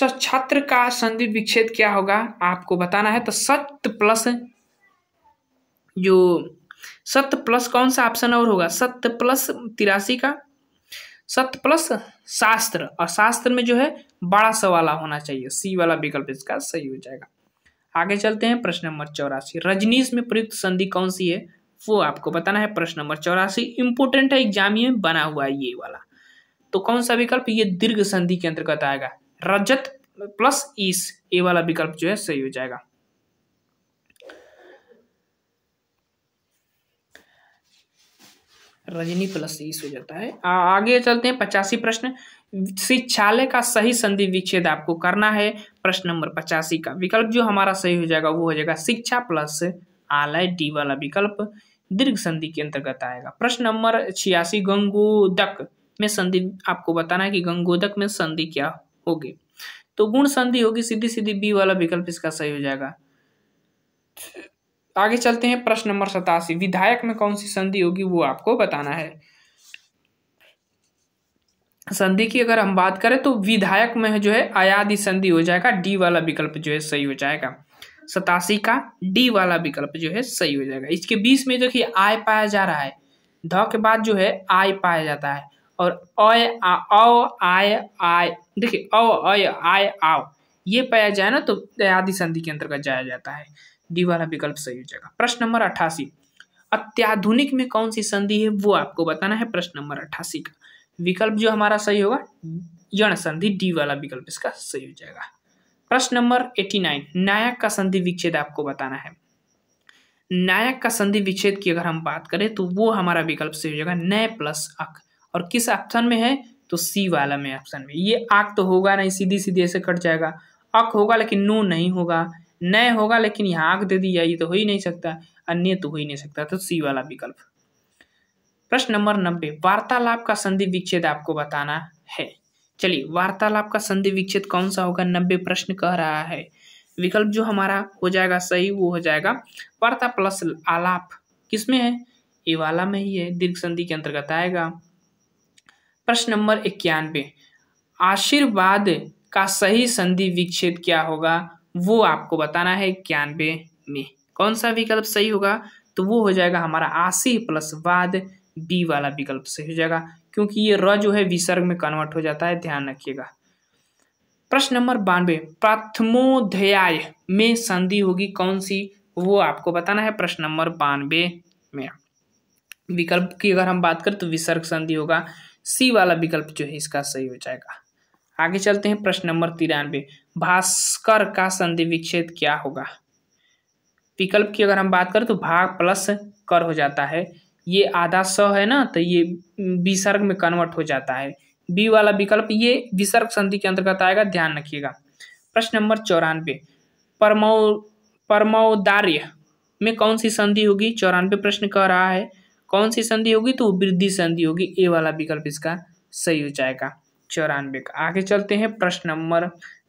सच्छात्र का संधि विच्छेद क्या होगा आपको बताना है तो सत्य प्लस जो सत्य प्लस कौन सा ऑप्शन और होगा सत्य प्लस तिरासी का सत्य प्लस शास्त्र और शास्त्र में जो है बड़ा सा वाला होना चाहिए सी वाला विकल्प इसका सही हो जाएगा आगे चलते हैं प्रश्न नंबर चौरासी रजनीश में प्रयुक्त संधि कौन सी है वो आपको बताना है प्रश्न नंबर चौरासी इंपोर्टेंट है एग्जाम में बना हुआ है ये वाला तो कौन सा विकल्प ये दीर्घ संधि के अंतर्गत आएगा रजत प्लस ईस ये वाला विकल्प जो है सही हो जाएगा रजनी प्लस ईस हो जाता है आ, आगे चलते हैं पचासी प्रश्न शिक्षालय का सही संधि विच्छेद आपको करना है प्रश्न नंबर पचासी का विकल्प जो हमारा सही हो जाएगा वो हो जाएगा शिक्षा प्लस आलय डी वाला विकल्प दीर्घ संधि के अंतर्गत आएगा प्रश्न नंबर छियासी गंगोदक में संधि आपको बताना है कि गंगोदक में संधि क्या होगी तो गुण संधि होगी सीधी सीधी बी वाला विकल्प इसका सही हो जाएगा आगे चलते हैं प्रश्न नंबर सतासी विधायक में कौन सी संधि होगी वो आपको बताना है संधि की अगर हम बात करें तो विधायक में जो है आयादी संधि हो जाएगा डी वाला विकल्प जो है सही हो जाएगा सतासी का डी वाला विकल्प जो है सही हो जाएगा इसके बीच में देखिए आय पाया जा रहा है ध के बाद जो है आय पाया जाता है और अय अ आय आय देखिए अ अय आय आओ ये पाया जाए ना तो आदि संधि के अंतर्गत जाया जाता है डी वाला विकल्प सही हो जाएगा प्रश्न नंबर अट्ठासी अत्याधुनिक में कौन सी संधि है वो आपको बताना है प्रश्न नंबर अट्ठासी का विकल्प जो हमारा सही होगा यण संधि डी वाला विकल्प इसका सही हो जाएगा प्रश्न नंबर एटी नाइन नायक का संधि विच्छेद आपको बताना है नायक का संधि विच्छेद की अगर हम बात करें तो वो हमारा विकल्प से हो जाएगा नय प्लस अक और किस ऑप्शन में है तो सी वाला में ऑप्शन में ये आक तो होगा नहीं सीधी सीधी ऐसे कट जाएगा अक होगा लेकिन नो नहीं होगा नय होगा लेकिन यहाँ आक दे दिया ये तो हो ही नहीं सकता अन्य तो हो ही नहीं सकता तो सी वाला विकल्प प्रश्न नंबर नब्बे वार्तालाप का संधि विच्छेद आपको बताना है चलिए वार्तालाप का संधि विक्षेद कौन सा होगा नब्बे प्रश्न कह रहा है विकल्प जो हमारा हो जाएगा सही वो हो जाएगा वार्ता प्लस आलाप किसमें है ये वाला में ही है दीर्घ संधि के अंतर्गत आएगा प्रश्न नंबर इक्यानबे आशीर्वाद का सही संधि विक्षेद क्या होगा वो आपको बताना है इक्यानबे में कौन सा विकल्प सही होगा तो वो हो जाएगा हमारा आशी प्लस वाद बी वाला विकल्प सही हो जाएगा क्योंकि ये र जो है विसर्ग में कन्वर्ट हो जाता है ध्यान रखिएगा प्रश्न नंबर बानवे प्राथमोध्याय में संधि होगी कौन सी वो आपको बताना है प्रश्न नंबर बानवे में विकल्प की अगर हम बात करें तो विसर्ग संधि होगा सी वाला विकल्प जो है इसका सही हो जाएगा आगे चलते हैं प्रश्न नंबर तिरानवे भास्कर का संधि विच्छेद क्या होगा विकल्प की अगर हम बात करें तो भाग प्लस कर हो जाता है ये आधा स है ना तो ये विसर्ग में कन्वर्ट हो जाता है बी वाला विकल्प ये विसर्ग संधि के अंतर्गत आएगा ध्यान रखिएगा प्रश्न नंबर चौरानवे परमौ परमौदार्य में कौन सी संधि होगी चौरानवे प्रश्न कह रहा है कौन सी संधि होगी तो वृद्धि संधि होगी ए वाला विकल्प इसका सही हो जाएगा चौरानवे का आगे चलते हैं प्रश्न नंबर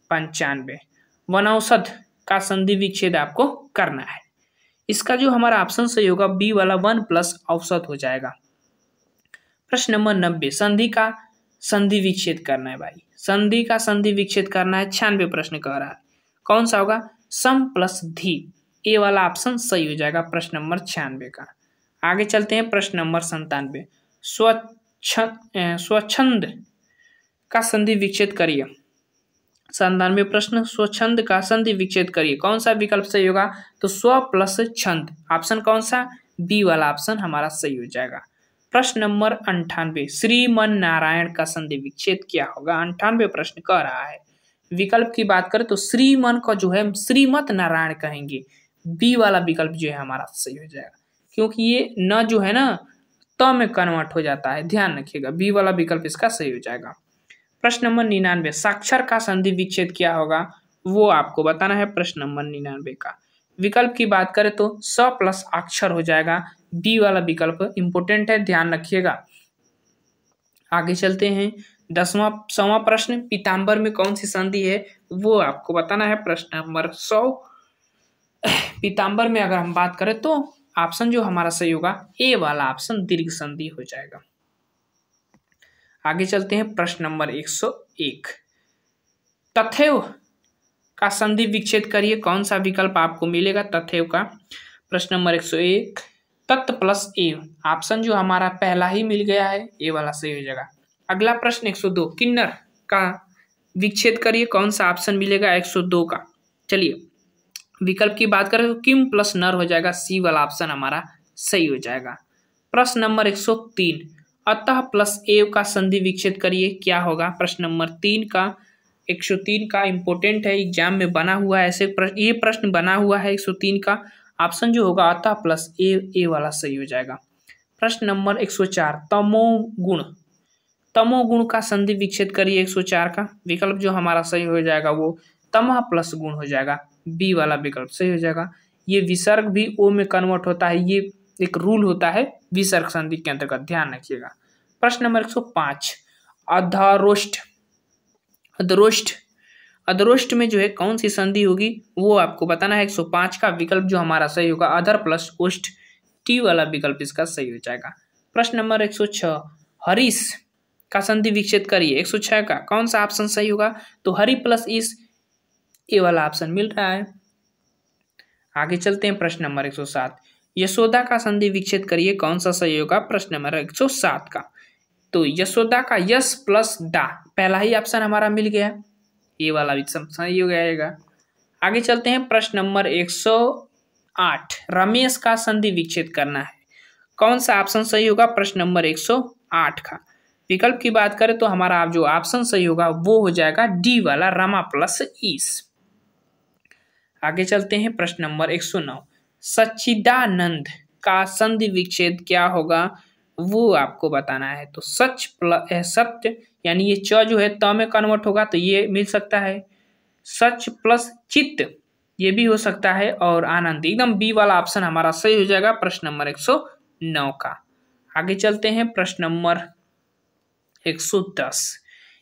पंचानवे वनौषध का संधि विच्छेद आपको करना है इसका जो हमारा ऑप्शन सही होगा बी वाला वन प्लस औसत हो जाएगा प्रश्न नंबर नब्बे संधि का संधि विक्षेद करना है भाई संधि का संधि विक्षेद करना है छियानवे प्रश्न कह रहा है कौन सा होगा सम प्लस धी ए वाला ऑप्शन सही हो जाएगा प्रश्न नंबर छियानवे का आगे चलते हैं प्रश्न नंबर संतानवे स्वच्छ स्वच्छंद का संधि विक्षेद करिए संतानवे प्रश्न स्वच्छंद का संधि विच्छेद करिए कौन सा विकल्प सही होगा तो स्व प्लस छंद ऑप्शन कौन सा बी वाला ऑप्शन हमारा सही हो जाएगा प्रश्न नंबर अंठानवे श्रीमन नारायण का संधि विच्छेद क्या होगा अंठानवे प्रश्न कह रहा है विकल्प की बात करें तो श्रीमन का जो है श्रीमत नारायण कहेंगे बी वाला विकल्प जो है हमारा सही हो जाएगा क्योंकि ये न जो है ना त तो में कन्वर्ट हो जाता है ध्यान रखिएगा बी वाला विकल्प इसका सही हो जाएगा प्रश्न नंबर निन्यानवे साक्षर का संधि विच्छेद क्या होगा वो आपको बताना है प्रश्न नंबर निन्यानवे का विकल्प की बात करें तो स प्लस अक्षर हो जाएगा डी वाला विकल्प इंपोर्टेंट है ध्यान रखिएगा आगे चलते हैं दसवा सवा प्रश्न पीताम्बर में कौन सी संधि है वो आपको बताना है प्रश्न नंबर सौ पीताम्बर में अगर हम बात करें तो ऑप्शन जो हमारा सही होगा ए वाला ऑप्शन दीर्घ संधि हो जाएगा आगे चलते हैं प्रश्न नंबर एक सौ एक तथेव का संधि विच्छेद करिए कौन सा विकल्प आपको मिलेगा तथ्यव का प्रश्न नंबर एक सौ एक तत् प्लस ए ऑप्शन जो हमारा पहला ही मिल गया है ए वाला सही हो जाएगा अगला प्रश्न एक सौ दो किन्नर का विच्छेद करिए कौन सा ऑप्शन मिलेगा एक सौ दो का चलिए विकल्प की बात करें तो किम प्लस नर हो जाएगा सी वाला ऑप्शन हमारा सही हो जाएगा प्रश्न नंबर एक सौ तीन अतः प्लस ए का संधि विकसित करिए क्या होगा प्रश्न नंबर तीन का 103 का इम्पोर्टेंट है एग्जाम में बना हुआ है ऐसे प्रश्न ये प्रश्न बना हुआ है 103 का ऑप्शन जो होगा अतः प्लस ए ए वाला सही हो जाएगा प्रश्न नंबर 104 तमोगुण तमोगुण का संधि विकसित करिए 104 का विकल्प जो हमारा सही हो जाएगा वो तमह प्लस गुण हो जाएगा बी वाला विकल्प सही हो जाएगा ये विसर्ग भी ओ में कन्वर्ट होता है ये एक रूल होता है विसर्ग संधि के अंतर्गत ध्यान रखिएगा प्रश्न नंबर एक सौ पाँच अधारोष्ट अधरोष्ट अधरोष्ट में जो है कौन सी संधि होगी वो आपको बताना है एक सौ पांच का विकल्प जो हमारा सही होगा अधर प्लस ओष्ट टी वाला विकल्प इसका सही हो जाएगा प्रश्न नंबर 106 हरीश का संधि विकसित करिए एक सौ छह का कौन सा ऑप्शन सही होगा तो हरि प्लस इस ए वाला ऑप्शन मिल रहा है आगे चलते हैं प्रश्न नंबर एक सौ सात यशोदा का संधि विकसित करिए कौन सा सही होगा प्रश्न नंबर एक सौ सात का तो यशोदा का यश प्लस डा पहला ही ऑप्शन हमारा मिल गया ये वाला भी सही हो जाएगा आगे चलते हैं प्रश्न नंबर एक सौ आठ रमेश का संधि विच्छेद करना है कौन सा ऑप्शन सही होगा प्रश्न नंबर एक सौ आठ का विकल्प की बात करें तो हमारा आप जो ऑप्शन सही होगा वो हो जाएगा डी वाला रमा प्लस ईस आगे चलते हैं प्रश्न नंबर एक सौ नौ सच्चिदानंद का संधि विच्छेद क्या होगा वो आपको बताना है तो सच प्लस सत्य यानी ये च जो है त में कन्वर्ट होगा तो ये मिल सकता है सच प्लस चित्त ये भी हो सकता है और आनंद एकदम बी वाला ऑप्शन हमारा सही हो जाएगा प्रश्न नंबर एक सौ नौ का आगे चलते हैं प्रश्न नंबर एक सौ दस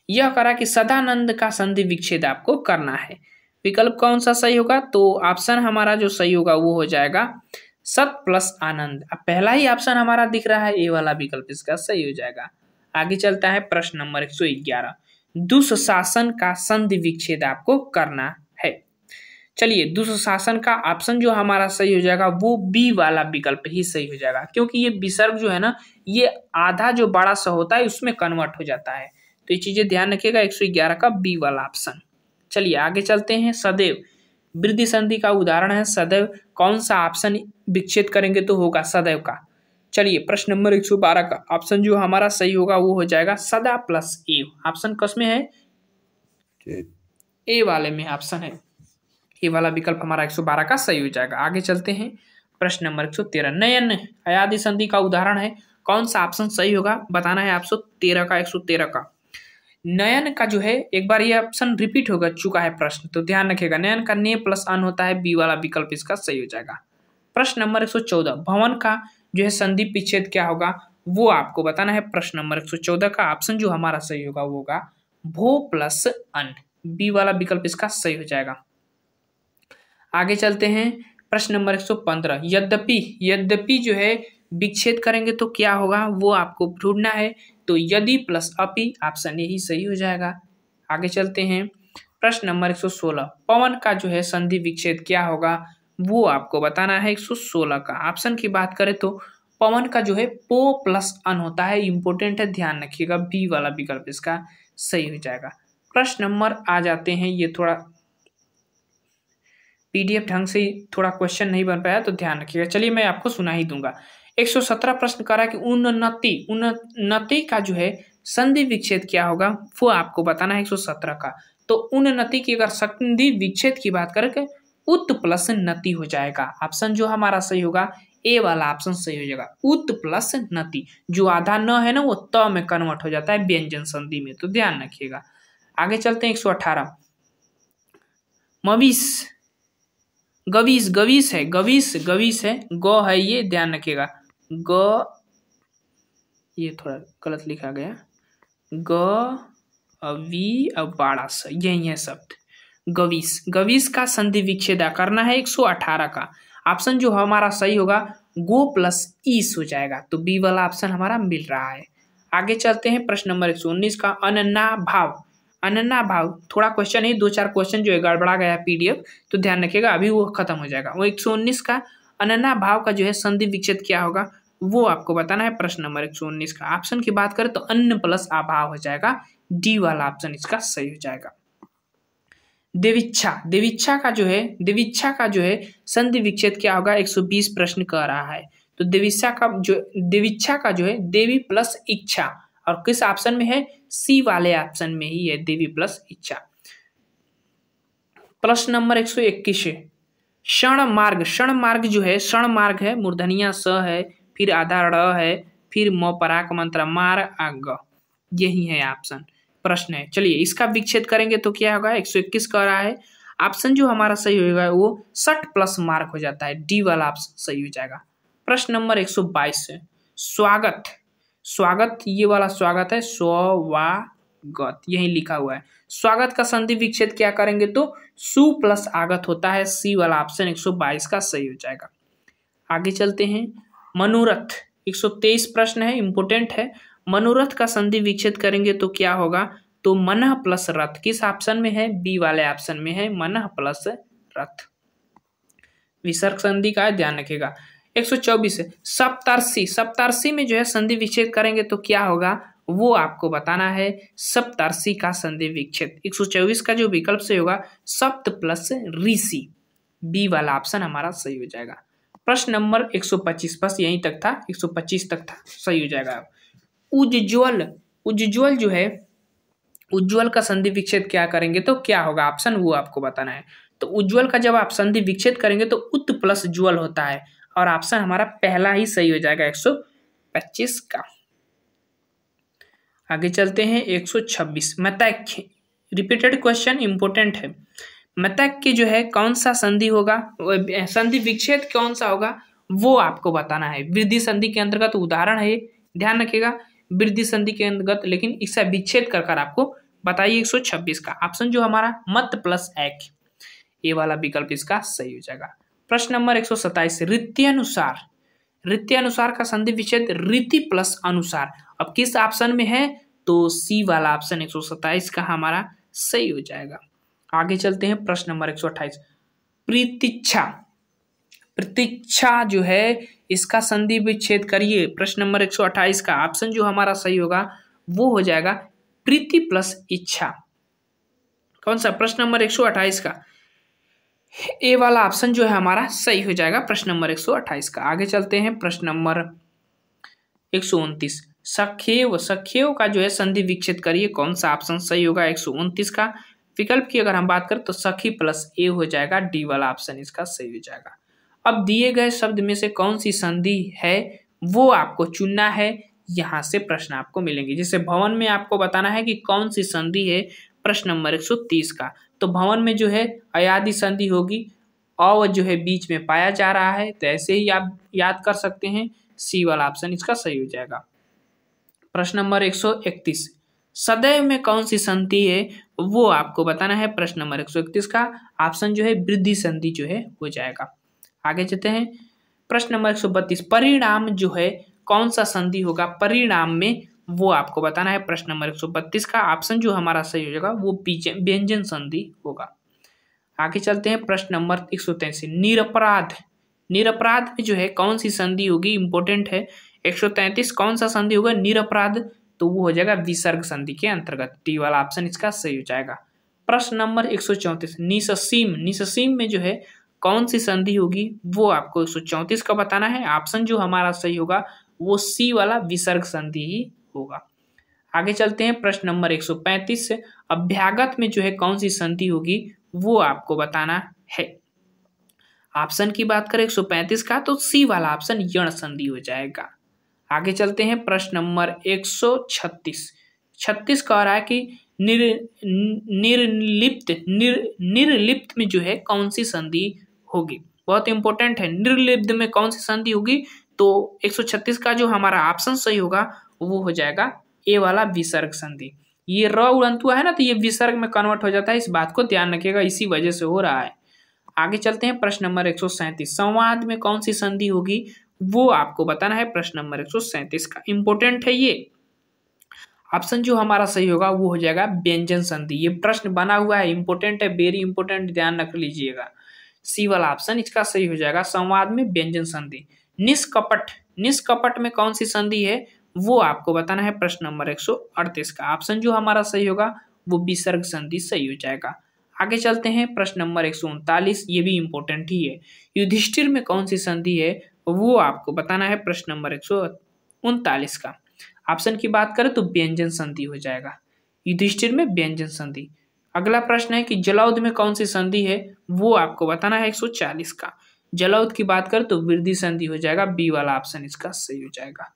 यह करा कि सदानंद का संधि विच्छेद आपको करना है विकल्प कौन सा सही होगा तो ऑप्शन हमारा जो सही होगा वो हो जाएगा सत प्लस आनंद अब पहला ही ऑप्शन हमारा दिख रहा है ए वाला विकल्प इसका सही हो जाएगा आगे चलता है प्रश्न नंबर एक सौ ग्यारह दुशासन का संधि विच्छेद आपको करना है चलिए दुशासन का ऑप्शन जो हमारा सही हो जाएगा वो बी वाला विकल्प ही सही हो जाएगा क्योंकि ये विसर्ग जो है ना ये आधा जो बड़ा सा होता है उसमें कन्वर्ट हो जाता है तो ये चीजें ध्यान रखिएगा 111 का बी वाला ऑप्शन चलिए आगे चलते हैं सदैव वृद्धि संधि का उदाहरण है सदैव कौन सा ऑप्शन विक्षेद करेंगे तो होगा सदैव का चलिए प्रश्न नंबर एक सौ बारह का ऑप्शन जो हमारा सही होगा वो हो जाएगा सदा प्लस ए ऑप्शन कस में है ए वाले में ऑप्शन है ए वाला विकल्प हमारा एक सौ बारह का सही हो जाएगा आगे चलते हैं प्रश्न नंबर एक सौ तेरह नयन अयादि संधि का उदाहरण है कौन सा ऑप्शन सही होगा बताना है आपको तेरह का एक सौ तेरह का नयन का जो है एक बार ये ऑप्शन रिपीट होगा चुका है प्रश्न तो ध्यान रखिएगा नयन का ने प्लस अन होता है बी वाला विकल्प इसका सही हो जाएगा प्रश्न नंबर एक सौ चौदह भवन का जो है संधि विच्छेद क्या होगा वो आपको बताना है प्रश्न नंबर एक सौ चौदह का ऑप्शन जो हमारा सही होगा वो होगा भो प्लस अन बी वाला विकल्प इसका सही हो जाएगा आगे चलते हैं प्रश्न नंबर एक सौ पंद्रह यद्यपि यद्यपि जो है विच्छेद करेंगे तो क्या होगा वो आपको ढूंढना है तो यदि प्लस अपी ऑप्शन यही सही हो जाएगा आगे चलते हैं प्रश्न नंबर 116 पवन का जो है संधि विच्छेद क्या होगा वो आपको बताना है 116 का ऑप्शन की बात करें तो पवन का जो है पो प्लस अन होता है इम्पोर्टेंट है ध्यान रखिएगा बी वाला विकल्प इसका सही हो जाएगा प्रश्न नंबर आ जाते हैं ये थोड़ा पीडीएफ ढंग से थोड़ा क्वेश्चन नहीं बन पाया तो ध्यान रखिएगा चलिए मैं आपको सुना ही दूंगा 117 प्रश्न करा कि उन्नति उन्नति का जो है संधि विच्छेद क्या होगा वो आपको बताना है 117 का तो उन्नति की अगर संधि विच्छेद की बात करके उत प्लस नति हो जाएगा ऑप्शन जो हमारा सही होगा ए वाला ऑप्शन सही हो जाएगा उत प्लस नति जो आधा न है ना वो त तो में कन्वर्ट हो जाता है व्यंजन संधि में तो ध्यान रखिएगा आगे चलते हैं एक सौ अठारह मवीस गवीस गवीस है गवीस गवीस है गौ है ये ध्यान रखिएगा ग ये थोड़ा गलत लिखा गया ग वी और यही है शब्द गवीस गवीस का संधि विच्छेदा करना है 118 का ऑप्शन जो हमारा सही होगा गो प्लस ईस हो जाएगा तो बी वाला ऑप्शन हमारा मिल रहा है आगे चलते हैं प्रश्न नंबर उन्नीस का अनन्ना भाव अनन्ना भाव थोड़ा क्वेश्चन है दो चार क्वेश्चन जो है गड़बड़ा गया पीडीएफ तो ध्यान रखिएगा अभी वो खत्म हो जाएगा वो उन्नीस का अनन्या भाव का जो है संधि विच्छेद क्या होगा वो आपको बताना है प्रश्न नंबर एक सौ उन्नीस का ऑप्शन की बात करें तो अन्न प्लस अभाव हो जाएगा डी वाला ऑप्शन इसका सही हो जाएगा देविच्छा देविच्छा का जो है देविच्छा का जो है संधि विच्छेद क्या होगा 120 प्रश्न कह रहा है तो देविच्छा का जो देविच्छा का जो है देवी प्लस इच्छा और किस ऑप्शन में है सी वाले ऑप्शन में ही है देवी प्लस इच्छा प्रश्न नंबर एक सौ इक्कीस क्षण मार्ग क्षण मार्ग जो है क्षण मार्ग है मूर्धनिया स है फिर आधा ड़ है फिर म पराक मंत्र मार आग यही है ऑप्शन प्रश्न है चलिए इसका विच्छेद करेंगे तो क्या होगा एक सौ इक्कीस कह रहा है ऑप्शन जो हमारा सही होगा वो सट प्लस मार्क हो जाता है डी वाला ऑप्शन सही हो जाएगा प्रश्न नंबर एक सौ बाईस है स्वागत स्वागत ये वाला स्वागत है स्व वा आगत यही लिखा हुआ है स्वागत का संधि विच्छेद क्या करेंगे तो सु प्लस आगत होता है सी वाला ऑप्शन 122 का सही हो जाएगा आगे चलते हैं मनोरथ 123 प्रश्न है इंपोर्टेंट है मनोरथ का संधि विच्छेद करेंगे तो क्या होगा तो मन प्लस रथ किस ऑप्शन में है बी वाले ऑप्शन में है मन प्लस रथ विसर्ग संधि का ध्यान रखेगा 124 सौ चौबीस सप्तारसी सप्तारसी में जो है संधि विच्छेद करेंगे तो क्या होगा वो आपको बताना है सप्तर्षि का संधि विक्षेप 124 का जो विकल्प से होगा सप्त प्लस ऋषि बी वाला ऑप्शन हमारा सही हो जाएगा प्रश्न नंबर 125 बस यहीं तक था 125 तक था सही हो जाएगा उज्ज्वल उज्ज्वल जो है उज्ज्वल का संधि विक्षेद क्या करेंगे तो क्या होगा ऑप्शन वो आपको बताना है तो उज्ज्वल का जब आप संधि विक्षेद करेंगे तो उत प्लस ज्वल होता है और ऑप्शन हमारा पहला ही सही हो जाएगा 125 का आगे चलते हैं 126 मतैक रिपीटेड क्वेश्चन इंपॉर्टेंट है मतैक की जो है कौन सा संधि होगा संधि विक्षेद कौन सा होगा वो आपको बताना है वृद्धि संधि के अंतर्गत तो उदाहरण है ध्यान रखिएगा वृद्धि संधि के अंतर्गत लेकिन इसका विच्छेद कर कर आपको बताइए 126 का ऑप्शन जो हमारा मत प्लस एक ये वाला विकल्प इसका सही हो जाएगा प्रश्न नंबर 127 रीति अनुसार रीति अनुसार का संधि विच्छेद रीति प्लस अनुसार अब किस ऑप्शन में है तो सी वाला ऑप्शन एक का हमारा सही हो जाएगा आगे चलते हैं प्रश्न नंबर एक सौ प्रतीक्षा प्रतीक्षा जो है इसका संधि विच्छेद करिए प्रश्न नंबर एक सौ का ऑप्शन जो हमारा सही होगा वो हो जाएगा प्रीति प्लस इच्छा कौन सा प्रश्न नंबर एक सौ का ए वाला ऑप्शन जो है हमारा सही हो जाएगा प्रश्न नंबर एक सौ अट्ठाईस का आगे चलते हैं प्रश्न नंबर एक सौ सखेव सखेव का जो है संधि विकसित करिए कौन सा ऑप्शन सही होगा एक का विकल्प की अगर हम बात करें तो सखी प्लस ए हो जाएगा डी वाला ऑप्शन इसका सही हो जाएगा अब दिए गए शब्द में से कौन सी संधि है वो आपको चुनना है यहाँ से प्रश्न आपको मिलेंगे जैसे भवन में आपको बताना है कि कौन सी संधि है प्रश्न नंबर 130 का तो भवन में जो है अयादि संधि होगी अव जो है बीच में पाया जा रहा है तो ऐसे ही आप याद कर सकते हैं सी वाला ऑप्शन इसका सही हो जाएगा प्रश्न नंबर एक सौ इकतीस सदैव में कौन सी संधि है वो आपको बताना है प्रश्न नंबर एक सौ इकतीस का ऑप्शन जो है वृद्धि संधि जो है हो जाएगा आगे चलते हैं प्रश्न नंबर एक सौ बत्तीस परिणाम जो है कौन सा संधि होगा परिणाम में वो आपको बताना है प्रश्न नंबर एक सौ बत्तीस का ऑप्शन जो हमारा सही हो जाएगा वो व्यंजन संधि होगा आगे चलते हैं प्रश्न नंबर एक सौ तैंतीस निरपराध निरपराध में जो है कौन सी संधि होगी इंपॉर्टेंट है 133 कौन सा संधि होगा निरपराध तो वो हो जाएगा विसर्ग संधि के अंतर्गत टी वाला ऑप्शन इसका सही हो जाएगा प्रश्न नंबर एक सौ चौंतीस निससीम निससीम में जो है कौन सी संधि होगी वो आपको एक सौ चौंतीस का बताना है ऑप्शन जो हमारा सही होगा वो सी वाला विसर्ग संधि ही होगा आगे चलते हैं प्रश्न नंबर 135 से अभ्यागत में जो है कौन सी संधि होगी वो आपको बताना है ऑप्शन की बात करें 135 का तो सी वाला ऑप्शन यण संधि हो जाएगा आगे चलते हैं प्रश्न नंबर 136 छत्तीस कह रहा है कि निर निर्लिप्त निर निर्लिप्त में जो है कौन सी संधि होगी बहुत इंपॉर्टेंट है निर्लिप्त में कौन सी संधि होगी तो 136 का जो हमारा ऑप्शन सही होगा वो हो जाएगा ए वाला विसर्ग संधि ये र उड़ंतुआ है ना तो ये विसर्ग में कन्वर्ट हो जाता है इस बात को ध्यान रखिएगा इसी वजह से हो रहा है आगे चलते हैं प्रश्न नंबर एक संवाद में कौन सी संधि होगी वो आपको बताना है प्रश्न नंबर एक का इंपॉर्टेंट है ये ऑप्शन जो हमारा सही होगा वो हो जाएगा व्यंजन संधि ये प्रश्न बना हुआ है इंपॉर्टेंट है वेरी इंपॉर्टेंट ध्यान रख लीजिएगा सी वाला ऑप्शन इसका सही हो जाएगा संवाद में व्यंजन संधि निष्कपट निष्कपट में कौन सी संधि है वो आपको बताना है प्रश्न नंबर एक का ऑप्शन जो हमारा सही होगा वो विसर्ग संधि सही हो जाएगा आगे चलते हैं प्रश्न नंबर एक ये भी इम्पोर्टेंट ही है युधिष्ठिर में कौन सी संधि है तो वो आपको बताना है प्रश्न नंबर एक सौ उनतालीस का ऑप्शन की बात करें तो व्यंजन संधि हो जाएगा युधिष्ठिर में व्यंजन संधि अगला प्रश्न है कि जलाउद में कौन सी संधि है वो आपको बताना है 140 का जलाउद की बात करें तो वृद्धि संधि हो जाएगा बी वाला ऑप्शन इसका सही हो जाएगा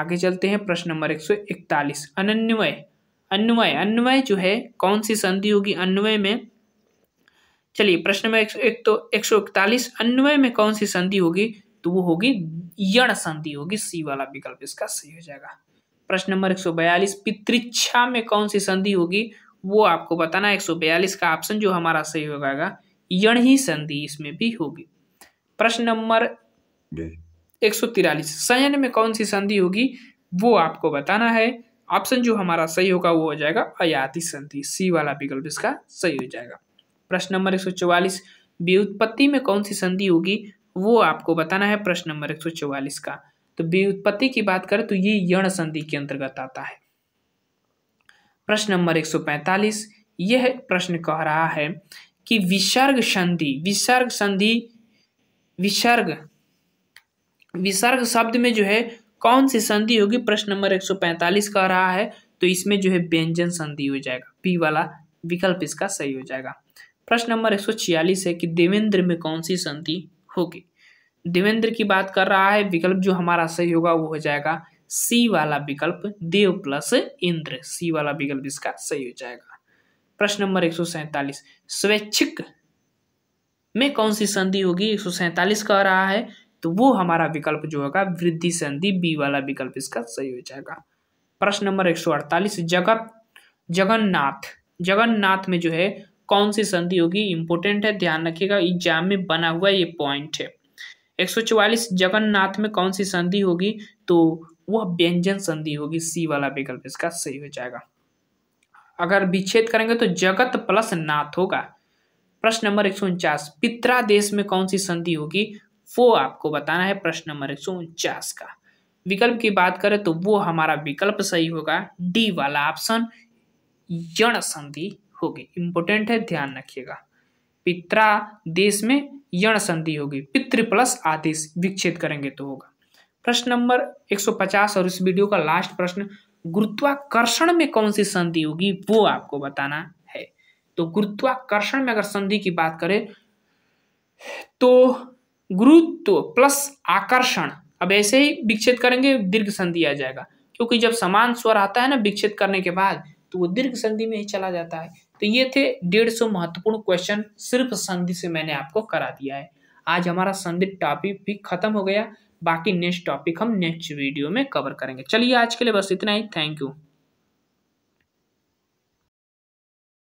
आगे चलते हैं प्रश्न नंबर 141 अनन्वय अन्वय अन्वय जो है कौन सी संधि होगी अन्वय में चलिए प्रश्न नंबर एक, एक तो अन्वय में कौन सी संधि होगी तो वो होगी यण संधि होगी सी वाला विकल्प इसका सही हो जाएगा प्रश्न नंबर 142 पितृच्छा में कौन सी संधि होगी वो आपको बताना है 142 का ऑप्शन जो हमारा सही होगा यण ही संधि इसमें भी होगी प्रश्न नंबर एक सौ तिरालीस में कौन सी संधि होगी वो आपको बताना है ऑप्शन जो हमारा सही होगा वो हो जाएगा अयाति संधि सी वाला विकल्प इसका सही हो जाएगा प्रश्न नंबर एक सौ चौवालीस व्युत्पत्ति में कौन सी संधि होगी वो आपको बताना है प्रश्न नंबर एक का तो व्युत्पत्ति की बात करें तो ये यण संधि के अंतर्गत आता है प्रश्न नंबर 145 यह प्रश्न कह रहा है कि विसर्ग संधि विसर्ग संधि विसर्ग विसर्ग शब्द में जो है कौन सी संधि होगी प्रश्न नंबर 145 कह रहा है तो इसमें जो है व्यंजन संधि हो जाएगा पी वाला विकल्प इसका सही हो जाएगा प्रश्न नंबर 146 है कि देवेंद्र में कौन सी संधि होगी देवेंद्र की बात कर रहा है विकल्प जो हमारा सही होगा वो हो जाएगा सी वाला विकल्प देव प्लस इंद्र सी वाला विकल्प इसका सही हो जाएगा प्रश्न नंबर एक स्वैच्छिक में कौन सी संधि होगी एक कह रहा है तो वो हमारा विकल्प जो होगा वृद्धि संधि बी वाला विकल्प इसका सही हो जाएगा प्रश्न नंबर एक जगत जगन्नाथ जगन्नाथ में जो है कौन सी संधि होगी इंपोर्टेंट है ध्यान रखिएगा एग्जाम में बना हुआ ये पॉइंट है चौवालीस जगन्नाथ में कौन सी संधि होगी तो वह व्यंजन संधि होगी सी वाला विकल्प इसका सही हो जाएगा अगर विच्छेद करेंगे तो जगत प्लस नाथ होगा प्रश्न नंबर एक सौ उनचास पित्रा देश में कौन सी संधि होगी वो आपको बताना है प्रश्न नंबर एक सौ उनचास का विकल्प की बात करें तो वो हमारा विकल्प सही होगा डी वाला ऑप्शन यण संधि होगी इंपोर्टेंट है ध्यान रखिएगा पित्रा देश में यण संधि होगी पितृ प्लस आदेश विक्षेद करेंगे तो होगा प्रश्न नंबर 150 और इस वीडियो का लास्ट प्रश्न गुरुत्वाकर्षण में कौन सी संधि होगी वो आपको बताना है तो गुरुत्वाकर्षण में अगर संधि की बात करें तो गुरुत्व प्लस आकर्षण अब ऐसे ही विक्षेद करेंगे दीर्घ संधि आ जाएगा क्योंकि जब समान स्वर आता है ना विक्षेद करने के बाद तो वो दीर्घ संधि में ही चला जाता है तो ये थे डेढ़ सौ महत्वपूर्ण क्वेश्चन सिर्फ संधि से मैंने आपको करा दिया है आज हमारा संधि टॉपिक भी खत्म हो गया बाकी नेक्स्ट टॉपिक हम नेक्स्ट वीडियो में कवर करेंगे चलिए आज के लिए बस इतना ही थैंक यू